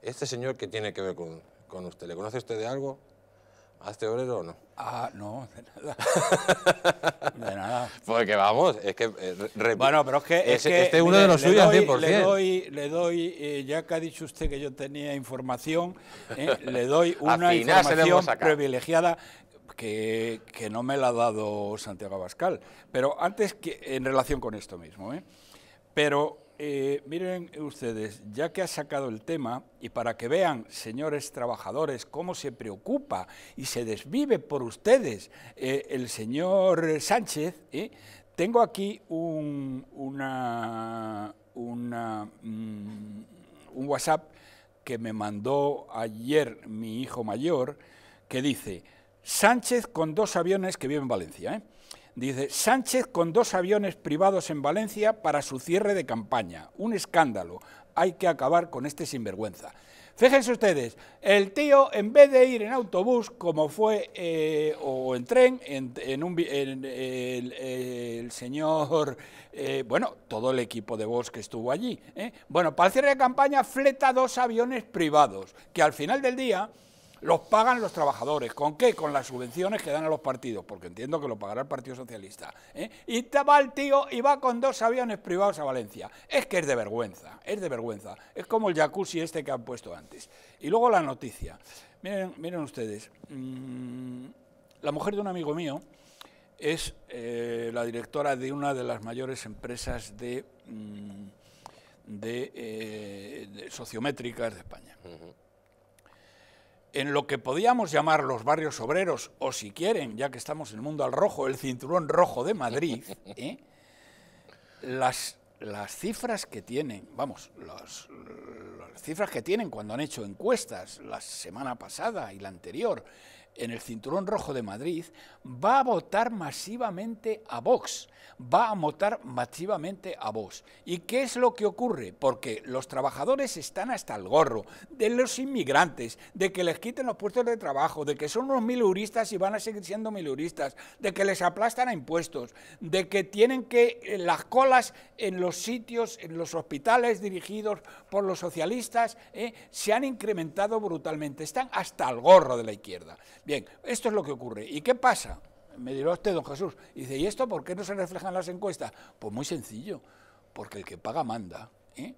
este señor que tiene que ver con, con usted, ¿le conoce usted de algo? ¿Hazte obrero o no? Ah, no, de nada. de nada. Porque vamos, es que... Eh, bueno, pero es que... Es, este es uno de los suyos 100%. Le doy, le doy eh, ya que ha dicho usted que yo tenía información, eh, le doy una información privilegiada que, que, no me la ha dado Santiago Abascal. Pero antes, que, en relación con esto mismo, ¿eh? pero eh, miren ustedes, ya que ha sacado el tema, y para que vean, señores trabajadores, cómo se preocupa y se desvive por ustedes eh, el señor Sánchez, ¿eh? tengo aquí un, una, una, mm, un WhatsApp que me mandó ayer mi hijo mayor, que dice, Sánchez con dos aviones que vive en Valencia, Dice, Sánchez con dos aviones privados en Valencia para su cierre de campaña. Un escándalo. Hay que acabar con este sinvergüenza. Fíjense ustedes, el tío en vez de ir en autobús, como fue, eh, o en tren, en, un, el, señor, eh, bueno, todo el equipo de voz que estuvo allí, ¿eh? bueno, para el cierre de campaña fleta dos aviones privados, que al final del día los pagan los trabajadores. ¿Con qué? Con las subvenciones que dan a los partidos, porque entiendo que lo pagará el Partido Socialista. ¿eh? Y va el tío y va con dos aviones privados a Valencia. Es que es de vergüenza, es de vergüenza. Es como el jacuzzi este que han puesto antes. Y luego la noticia. Miren, miren ustedes, mm, la mujer de un amigo mío es eh, la directora de una de las mayores empresas de, mm, eh, de, sociométricas de España en lo que podíamos llamar los barrios obreros, o si quieren, ya que estamos en el mundo al rojo, el cinturón rojo de Madrid, ¿eh? las, las cifras que tienen, vamos, las, cifras que tienen cuando han hecho encuestas la semana pasada y la anterior, en el Cinturón Rojo de Madrid, va a votar masivamente a Vox, va a votar masivamente a Vox. ¿Y qué es lo que ocurre? Porque los trabajadores están hasta el gorro de los inmigrantes, de que les quiten los puestos de trabajo, de que son unos miluristas y van a seguir siendo miluristas, de que les aplastan a impuestos, de que tienen que eh, las colas en los sitios, en los hospitales dirigidos por los socialistas, eh, se han incrementado brutalmente, están hasta el gorro de la izquierda. Bien, esto es lo que ocurre. ¿Y qué pasa? Me dirá usted, don Jesús. dice, ¿y esto por qué no se reflejan las encuestas? Pues muy sencillo, porque el que paga manda. ¿eh?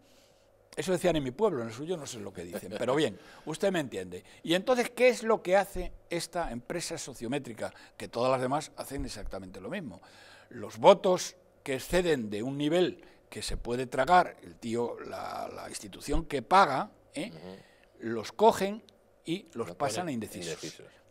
Eso decían en mi pueblo, en el suyo no sé lo que dicen, pero bien, usted me entiende. Y entonces, ¿qué es lo que hace esta empresa sociométrica? Que todas las demás hacen exactamente lo mismo. Los votos que exceden de un nivel que se puede tragar el tío, la, institución que paga, ¿eh? los cogen y los pasan a indecisos.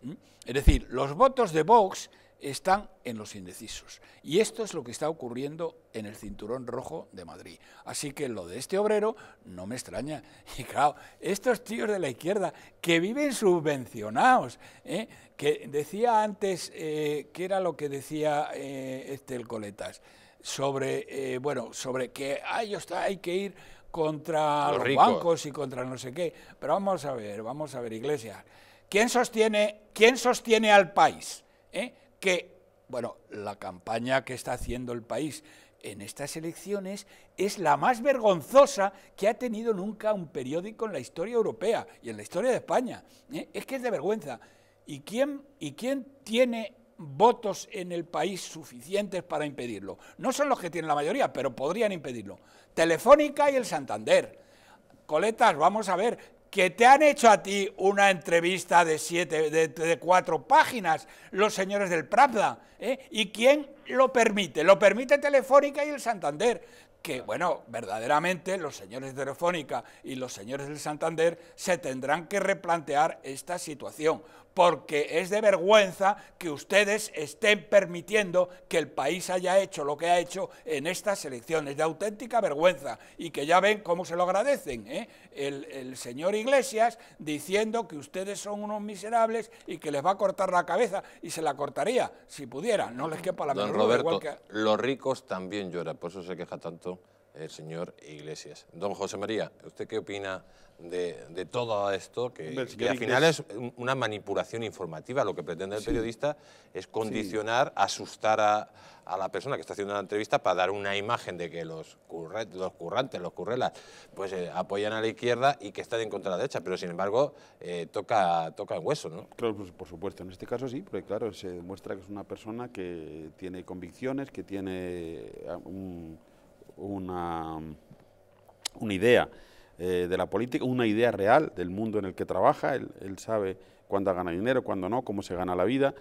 ¿Mm? Es decir, los votos de Vox están en los indecisos. Y esto es lo que está ocurriendo en el cinturón rojo de Madrid. Así que lo de este obrero no me extraña. Y claro, estos tíos de la izquierda que viven subvencionados, ¿eh? que decía antes, eh, que era lo que decía eh, este el Coletas? Sobre, eh, bueno, sobre que está hay que ir contra los, bancos y contra no sé qué. Pero vamos a ver, vamos a ver, Iglesias. ¿Quién sostiene, quién sostiene al país? Eh? Que, bueno, la campaña que está haciendo el país en estas elecciones es la más vergonzosa que ha tenido nunca un periódico en la historia europea y en la historia de España. Eh. Es que es de vergüenza. ¿Y quién, ¿Y quién tiene votos en el país suficientes para impedirlo. No son los que tienen la mayoría, pero podrían impedirlo. Telefónica y el Santander. Coletas, vamos a ver, que te han hecho a ti una entrevista de, siete, de, cuatro páginas los señores del Pravda. ¿eh? ¿Y quién lo permite? Lo permite Telefónica y el Santander que, bueno, verdaderamente los señores de Telefónica y los señores del Santander se tendrán que replantear esta situación, porque es de vergüenza que ustedes estén permitiendo que el país haya hecho lo que ha hecho en estas elecciones, de auténtica vergüenza, y que ya ven cómo se lo agradecen, ¿eh? el, señor Iglesias diciendo que ustedes son unos miserables y que les va a cortar la cabeza, y se la cortaría, si pudiera, no les quepa la los ricos también lloran, por eso se queja tanto el señor Iglesias. Don José María, ¿usted qué opina de, todo esto, que, al final es una manipulación informativa. Lo que pretende el periodista es condicionar, asustar a, la persona que está haciendo la entrevista para dar una imagen de que los, los currantes, los currelas, pues eh, apoyan a la izquierda y que están en contra de la derecha, pero sin embargo eh, toca, toca el hueso, ¿no? Pues, por supuesto. En este caso sí, porque claro, se demuestra que es una persona que tiene convicciones, que tiene eh, una idea eh, de la política, una idea real del mundo en el que trabaja, él, sabe cuándo gana dinero, cuándo no, cómo se gana la vida.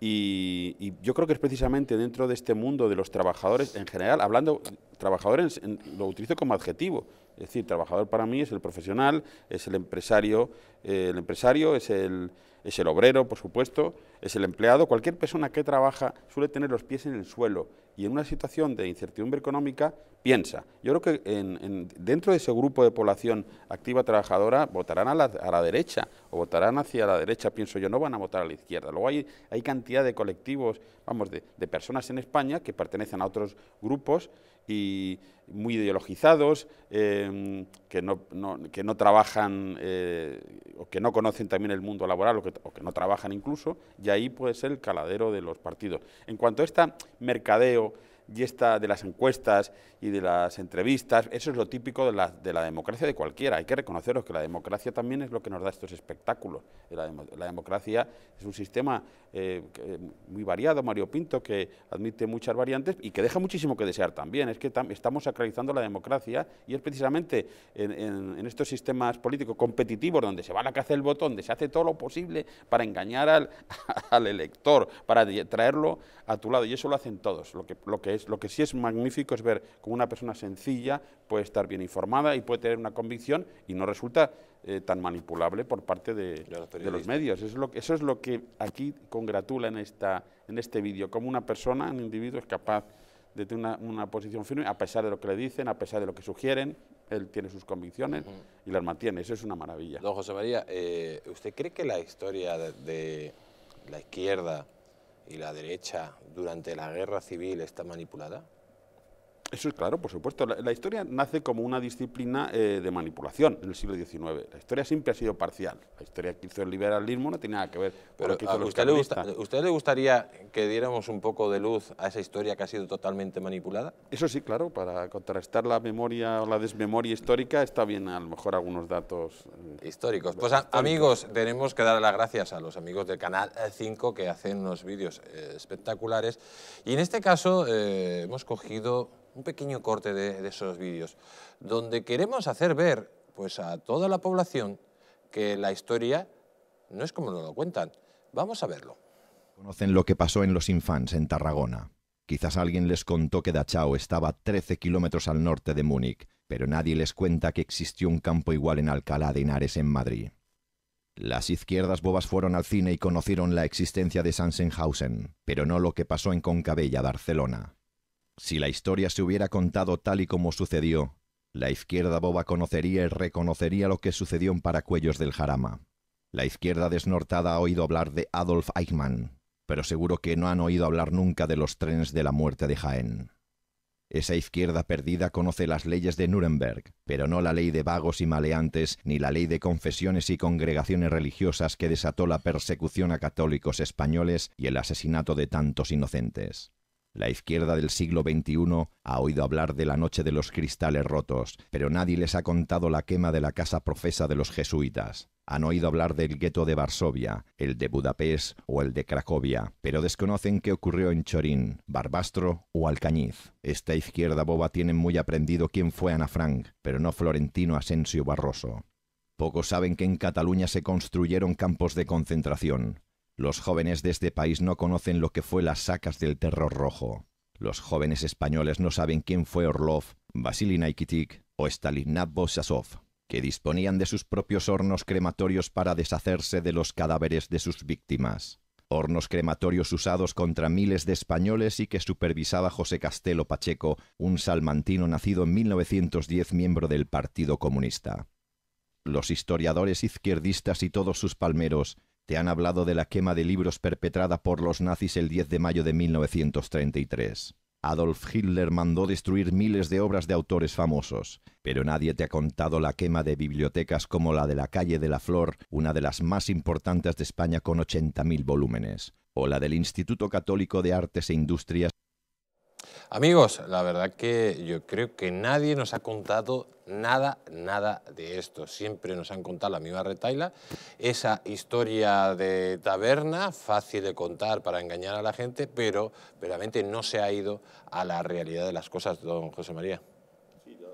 Y, yo creo que es precisamente dentro de este mundo de los trabajadores en general, hablando, trabajadores lo utilizo como adjetivo, es decir, trabajador para mí es el profesional, es el empresario, eh, el empresario es el, es el obrero, por supuesto, es el empleado, cualquier persona que trabaja suele tener los pies en el suelo y en una situación de incertidumbre económica piensa. Yo creo que en, dentro de ese grupo de población activa trabajadora votarán a la, derecha o votarán hacia la derecha, pienso yo, no van a votar a la izquierda. Luego hay, hay cantidad de colectivos, vamos, de, personas en España que pertenecen a otros grupos y muy ideologizados, em, que, no, que, no, trabajan eh, o que no conocen también el mundo laboral o que, o que no trabajan incluso, y ahí puede ser el caladero de los partidos. En cuanto a esta mercadeo, y esta de las encuestas y de las entrevistas, eso es lo típico de la, de la democracia de cualquiera. Hay que reconoceros que la democracia también es lo que nos da estos espectáculos. Eh, la, democracia es un sistema eh, eh, muy variado, Mario Pinto, que admite muchas variantes y que deja muchísimo que desear también. Es que estamos sacralizando la democracia y es precisamente en, estos sistemas políticos competitivos donde se va a la caza el botón, donde se hace todo lo posible para engañar al, al elector, para traerlo a tu lado. Y eso lo hacen todos, lo que, lo que es lo que sí es magnífico es ver cómo una persona sencilla puede estar bien informada y puede tener una convicción y no resulta eh, tan manipulable por parte de, los, medios. Eso es, lo, eso es, lo, que aquí congratula en, esta, en este vídeo, Como una persona, un individuo es capaz de tener una, posición firme a pesar de lo que le dicen, a pesar de lo que sugieren. Él tiene sus convicciones y las mantiene. Eso es una maravilla. Don José María, eh, ¿usted cree que la historia de la izquierda y la derecha durante la guerra civil está manipulada? Eso es claro, por supuesto. La, historia nace como una disciplina eh, de manipulación en el siglo XIX. La historia siempre ha sido parcial. La historia que hizo el liberalismo no tiene nada que ver con lo que a usted, le usted le gustaría que diéramos un poco de luz a esa historia que ha sido totalmente manipulada? Eso sí, claro, para contrastar la memoria o la desmemoria histórica está bien a lo mejor algunos datos... Eh, históricos. Pues amigos, tenemos que dar las gracias a los amigos del Canal 5 que hacen unos vídeos eh, espectaculares y en este caso hemos cogido un pequeño corte de, esos vídeos, donde queremos hacer ver pues, a toda la población que la historia no es como nos lo cuentan. Vamos a verlo. Conocen lo que pasó en Los Infants, en Tarragona. Quizás alguien les contó que Dachau estaba 13 kilómetros al norte de Múnich, pero nadie les cuenta que existió un campo igual en Alcalá de Henares, en Madrid. Las izquierdas bobas fueron al cine y conocieron la existencia de Sansenhausen, pero no lo que pasó en Concabella, Barcelona. Si la historia se hubiera contado tal y como sucedió, la izquierda boba conocería y reconocería lo que sucedió en Paracuellos del Jarama. La izquierda desnortada ha oído hablar de Adolf Eichmann, pero seguro que no han oído hablar nunca de los trenes de la muerte de Jaén. Esa izquierda perdida conoce las leyes de Nuremberg, pero no la ley de vagos y maleantes ni la ley de confesiones y congregaciones religiosas que desató la persecución a católicos españoles y el asesinato de tantos inocentes. La izquierda del siglo XXI ha oído hablar de la noche de los cristales rotos, pero nadie les ha contado la quema de la casa profesa de los jesuitas. Han oído hablar del gueto de Varsovia, el de Budapest o el de Cracovia, pero desconocen qué ocurrió en Chorín, Barbastro o Alcañiz. Esta izquierda boba tiene muy aprendido quién fue Ana Frank, pero no Florentino Asensio Barroso. Pocos saben que en Cataluña se construyeron campos de concentración. Los jóvenes de este país no conocen lo que fue las sacas del terror rojo. Los jóvenes españoles no saben quién fue Orlov, Vasily Naikitik o Stalin Bosasov, que disponían de sus propios hornos crematorios para deshacerse de los cadáveres de sus víctimas. Hornos crematorios usados contra miles de españoles y que supervisaba José Castelo Pacheco, un salmantino nacido en 1910 miembro del Partido Comunista. Los historiadores izquierdistas y todos sus palmeros han hablado de la quema de libros perpetrada por los nazis el 10 de mayo de 1933. Adolf Hitler mandó destruir miles de obras de autores famosos, pero nadie te ha contado la quema de bibliotecas como la de la calle de la Flor, una de las más importantes de España con 80.000 volúmenes, o la del Instituto Católico de Artes e Industrias, Amigos, la verdad que yo creo que nadie nos ha contado nada, nada de esto. Siempre nos han contado la misma retaila, esa historia de taberna, fácil de contar para engañar a la gente, pero realmente no se ha ido a la realidad de las cosas, don José María. Sí, la,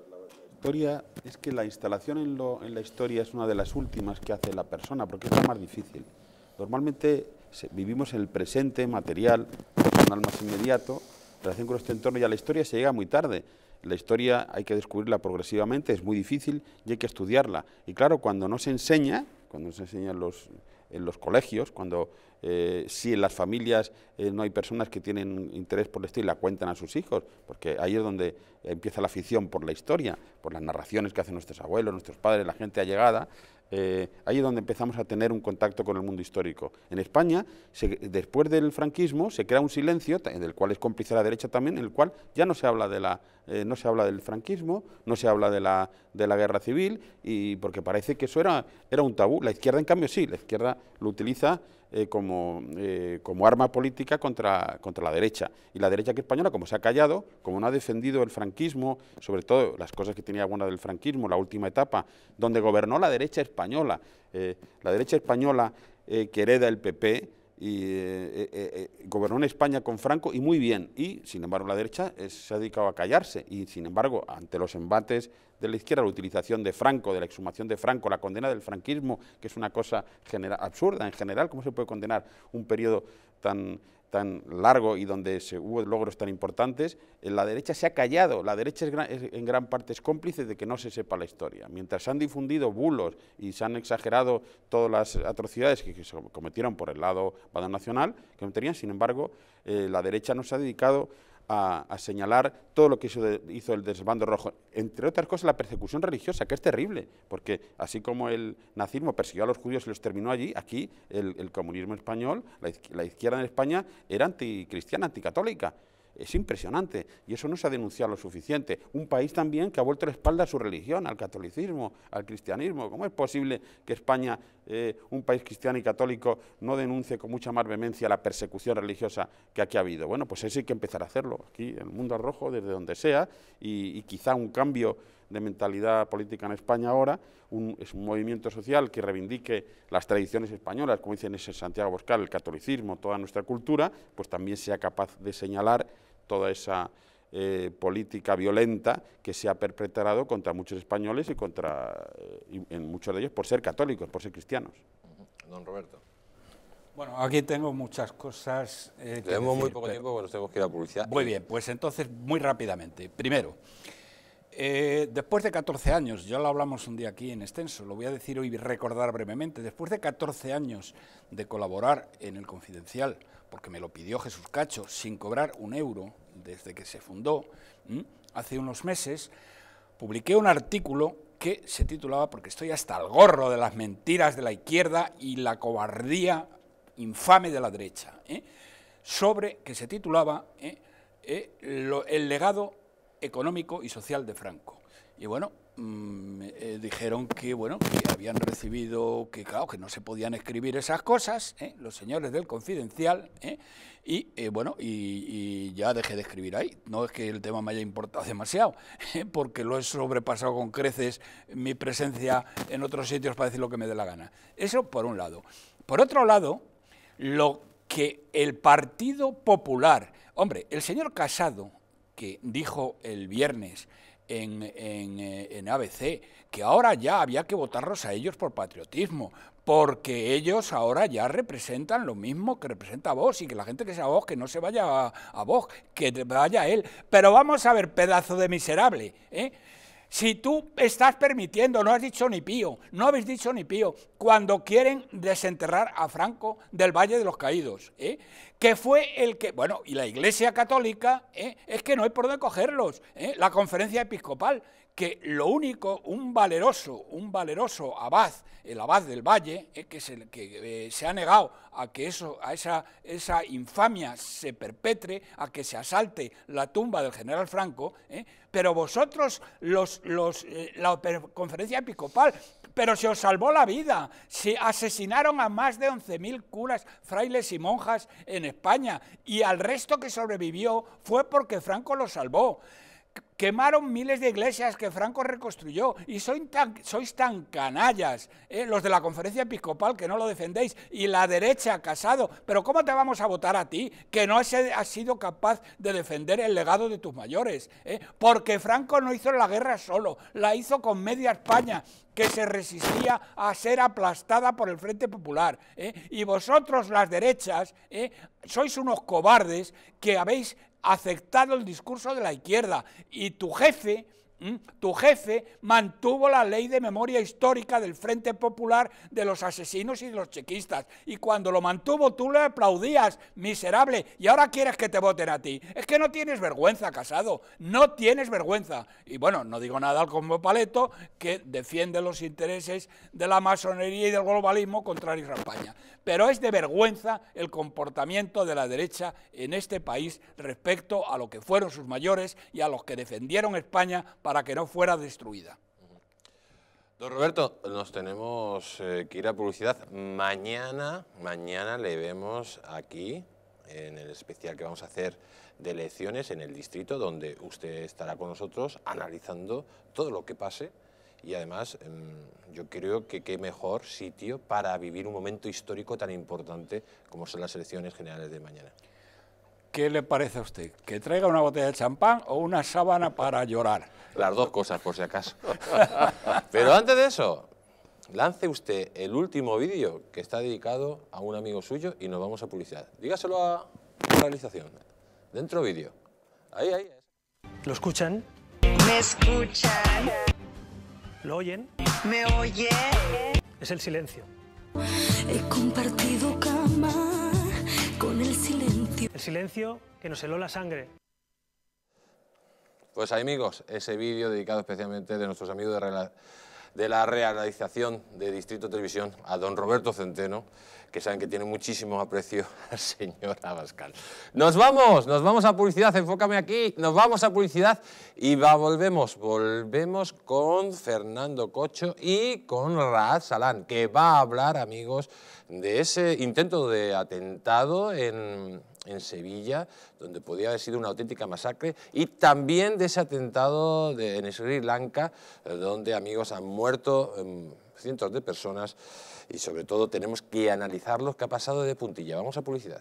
historia es que la instalación en, la historia es una de las últimas que hace la persona, porque es la más difícil. Normalmente vivimos el presente material, personal más inmediato, relación con este entorno y a la historia se llega muy tarde. La historia hay que descubrirla progresivamente, es muy difícil y hay que estudiarla. Y claro, cuando no se enseña, cuando no se enseña los, en los colegios, cuando eh, si en las familias eh, no hay personas que tienen interés por la historia y la cuentan a sus hijos, porque ahí es donde empieza la afición por la historia, por las narraciones que hacen nuestros abuelos, nuestros padres, la gente allegada, eh, ahí es donde empezamos a tener un contacto con el mundo histórico. En España, después del franquismo, se crea un silencio, en el cual es cómplice la derecha también, en el cual ya no se habla, de la, eh, no se habla del franquismo, no se habla de la, de la guerra civil, y porque parece que eso era, era un tabú. La izquierda, en cambio, sí, la izquierda lo utiliza eh, eh, como, arma política contra, la derecha. Y la derecha que española, como se ha callado, como no ha defendido el franquismo, sobre todo las cosas que tenía buena del franquismo, la última etapa, donde gobernó la derecha española, eh, la derecha española que hereda el PP, y eh, eh, eh, gobernó en España con Franco y muy bien. Y, sin embargo, la derecha se ha dedicado a callarse. Y, sin embargo, ante los embates de la izquierda, la utilización de Franco, de la exhumación de Franco, la condena del franquismo, que es una cosa absurda en general, ¿cómo se puede condenar un periodo tan tan largo y donde se hubo logros tan importantes, eh, la derecha se ha callado, la derecha es en gran parte es cómplice de que no se sepa la historia. Mientras se han difundido bulos y se han exagerado todas las atrocidades que, se cometieron por el lado nacional, que tenían. sin embargo, eh, la derecha no se ha dedicado a, señalar todo lo que hizo, el desbando rojo, entre otras cosas la persecución religiosa, que es terrible, porque así como el nazismo persiguió a los judíos y los terminó allí, aquí el, comunismo español, la, la, izquierda en España era anticristiana, anticatólica, es impresionante y eso no se ha denunciado lo suficiente. Un país también que ha vuelto la espalda a su religión, al catolicismo, al cristianismo. ¿Cómo es posible que España, eh, un país cristiano y católico, no denuncie con mucha más vehemencia la persecución religiosa que aquí ha habido? Bueno, pues eso hay que empezar a hacerlo aquí, en el mundo rojo, desde donde sea, y, quizá un cambio de mentalidad política en España ahora, un, es un movimiento social que reivindique las tradiciones españolas, como dice en ese Santiago Boscal, el catolicismo, toda nuestra cultura, pues también sea capaz de señalar toda esa eh, política violenta que se ha perpetrado contra muchos españoles y contra eh, en muchos de ellos por ser católicos, por ser cristianos. Don Roberto. Bueno, aquí tengo muchas cosas. Eh, tenemos muy poco tiempo, bueno, tenemos que ir a publicidad. Muy bien, pues entonces muy rápidamente. Primero, eh, después de 14 años, ya lo hablamos un día aquí en extenso, lo voy a decir hoy y recordar brevemente, después de 14 años de colaborar en el Confidencial porque me lo pidió Jesús Cacho, sin cobrar un euro desde que se fundó, hace unos meses, publiqué un artículo que se titulaba Porque estoy hasta el gorro de las mentiras de la izquierda y la cobardía infame de la derecha, ¿eh? sobre que se titulaba ¿eh? Eh, El legado económico y social de Franco. Y bueno, me mm, eh, dijeron que, bueno, que habían recibido, que claro, que no se podían escribir esas cosas, ¿eh? los señores del Confidencial, ¿eh? y bueno, y, ya dejé de escribir ahí. No es que el tema me haya importado demasiado, porque lo he sobrepasado con creces mi presencia en otros sitios para decir lo que me dé la gana. Eso por un lado. Por otro lado, lo que el Partido Popular, hombre, el señor Casado, que dijo el viernes en, eh, ABC, que ahora ya había que votarlos a ellos por patriotismo, porque ellos ahora ya representan lo mismo que representa a vos y que la gente que sea vos, que no se vaya a, a vos, que vaya a él. Pero vamos a ver, pedazo de miserable, ¿eh? Si tú estás permitiendo, no has dicho ni pío, no habéis dicho ni pío, cuando quieren desenterrar a Franco del Valle de los Caídos, ¿eh? que fue el que, bueno, y la Iglesia Católica, ¿eh? es que no hay por dónde cogerlos, ¿eh? la conferencia episcopal, que lo único, un valeroso, un valeroso abad, el abad del valle, eh, que, se, que eh, se ha negado a que eso, a esa, esa infamia se perpetre, a que se asalte la tumba del general Franco, eh, pero vosotros, los, los, la conferencia episcopal, pero se os salvó la vida, se asesinaron a más de 11.000 curas, frailes y monjas en España, y al resto que sobrevivió fue porque Franco lo salvó. Quemaron miles de iglesias que Franco reconstruyó y sois tan, sois tan canallas, eh, los de la conferencia episcopal que no lo defendéis y la derecha casado. Pero ¿cómo te vamos a votar a ti que no has, eh, sido capaz de defender el legado de tus mayores? Eh? Porque Franco no hizo la guerra solo, la hizo con media España que se resistía a ser aplastada por el Frente Popular. Y vosotros, las derechas, sois unos cobardes que habéis aceptado el discurso de la izquierda y tu jefe, tu jefe mantuvo la ley de memoria histórica del Frente Popular de los asesinos y de los chequistas. Y cuando lo mantuvo tú le aplaudías, miserable, y ahora quieres que te voten a ti. Es que no tienes vergüenza, casado, no tienes vergüenza. Y bueno, no digo nada al Combo Paleto, que defiende los intereses de la masonería y del globalismo contra a España pero es de vergüenza el comportamiento de la derecha en este país respecto a lo que fueron sus mayores y a los que defendieron España para que no fuera destruida. Don Roberto, nos tenemos eh, que ir a publicidad. Mañana, mañana le vemos aquí en el especial que vamos a hacer de elecciones en el distrito, donde usted estará con nosotros analizando todo lo que pase y además em, yo creo que qué mejor sitio para vivir un momento histórico tan importante como son las elecciones generales de mañana. ¿Qué le parece a usted? ¿Que traiga una botella de champán o una sábana para llorar? Las dos cosas, por si acaso. Pero antes de eso, lance usted el último vídeo que está dedicado a un amigo suyo y nos vamos a publicidad. Dígaselo a la realización. Dentro vídeo. Ahí, ahí. ¿Lo escuchan? Me escuchan. ¿Lo oyen? ¿Me oye? Es el silencio. He compartido cama con el silencio. El silencio que nos heló la sangre. Pues ahí, amigos, ese vídeo dedicado especialmente de nuestros amigos de de la realización de Distrito Televisión a don Roberto Centeno, que saben que tiene muchísimo aprecio al señor Abascal. Nos vamos, nos vamos a publicidad, enfócame aquí, nos vamos a publicidad y va, volvemos, volvemos con Fernando Cocho y con Raad Salán, que va a hablar, amigos, de ese intento de atentado en, en Sevilla, donde podía haber sido una auténtica masacre, y también de ese atentado en Sri Lanka, eh, donde amigos han muerto em, cientos de personas y sobre todo tenemos que analizar lo que ha pasado de puntilla. Vamos a publicidad.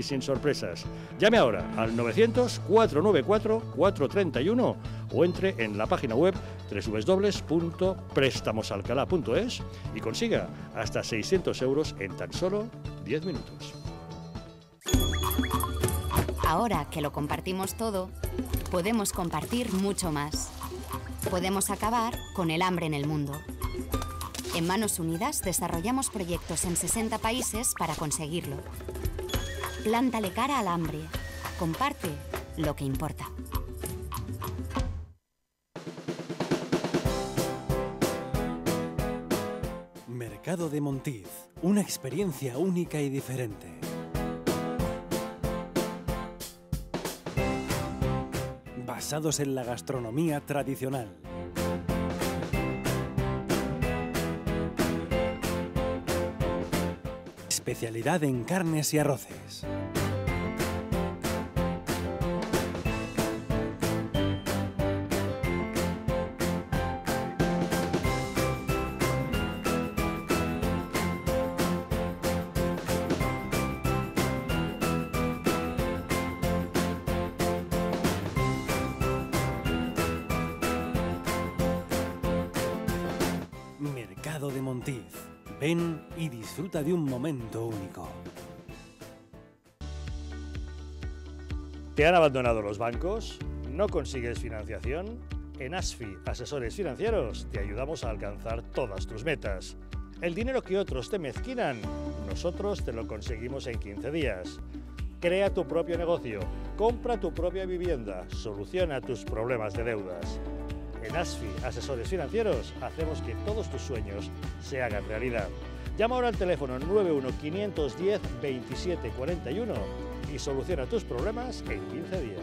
sin sorpresas. Llame ahora al 900-494-431 o entre en la página web www.préstamosalcalá.es y consiga hasta 600 euros en tan solo 10 minutos. Ahora que lo compartimos todo, podemos compartir mucho más. Podemos acabar con el hambre en el mundo. En Manos Unidas desarrollamos proyectos en 60 países para conseguirlo. Plántale cara al hambre. Comparte lo que importa. Mercado de Montiz, una experiencia única y diferente. Basados en la gastronomía tradicional especialidad en carnes y arroces. Mercado de Montiz. Ven y disfruta de un momento único. ¿Te han abandonado los bancos? ¿No consigues financiación? En ASFI, Asesores Financieros, te ayudamos a alcanzar todas tus metas. El dinero que otros te mezquinan, nosotros te lo conseguimos en 15 días. Crea tu propio negocio, compra tu propia vivienda, soluciona tus problemas de deudas. En ASFI, Asesores Financieros, hacemos que todos tus sueños se hagan realidad. Llama ahora al teléfono 91-510-2741 y soluciona tus problemas en 15 días.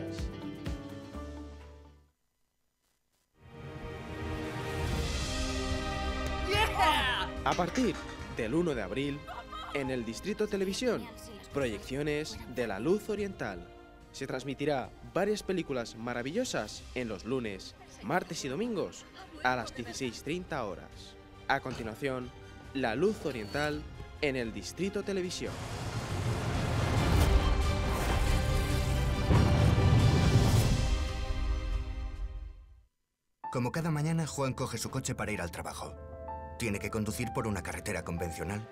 A partir del 1 de abril, en el Distrito Televisión, proyecciones de la luz oriental. Se transmitirá varias películas maravillosas en los lunes, martes y domingos a las 16.30 horas. A continuación, La Luz Oriental en el Distrito Televisión. Como cada mañana, Juan coge su coche para ir al trabajo. Tiene que conducir por una carretera convencional.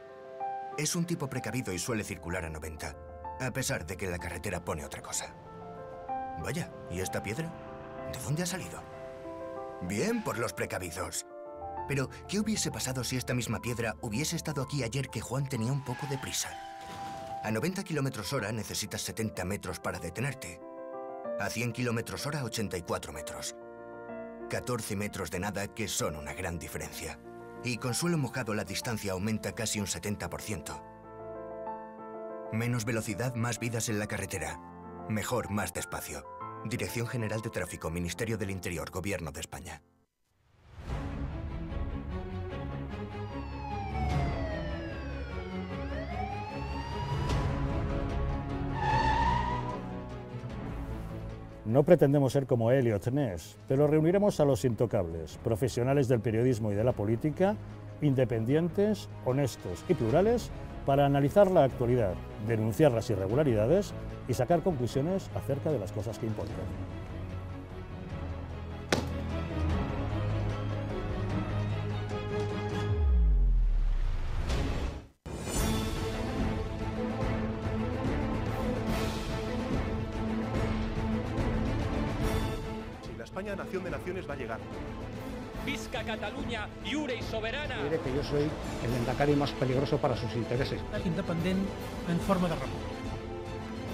Es un tipo precavido y suele circular a 90, a pesar de que la carretera pone otra cosa. Vaya, ¿y esta piedra? ¿De dónde ha salido? Bien por los precavidos. Pero, ¿qué hubiese pasado si esta misma piedra hubiese estado aquí ayer que Juan tenía un poco de prisa? A 90 kilómetros hora necesitas 70 metros para detenerte. A 100 kilómetros hora, 84 metros. 14 metros de nada que son una gran diferencia. Y con suelo mojado la distancia aumenta casi un 70%. Menos velocidad, más vidas en la carretera. Mejor, más despacio. Dirección General de Tráfico, Ministerio del Interior, Gobierno de España. No pretendemos ser como Elliot Ness, pero reuniremos a los intocables, profesionales del periodismo y de la política, independientes, honestos y plurales, para analizar la actualidad, denunciar las irregularidades y sacar conclusiones acerca de las cosas que importan. Si la España Nación de Naciones va a llegar. Visca Cataluña, yure y soberana. que yo soy el endacario más peligroso para sus intereses. independiente en forma de ramo.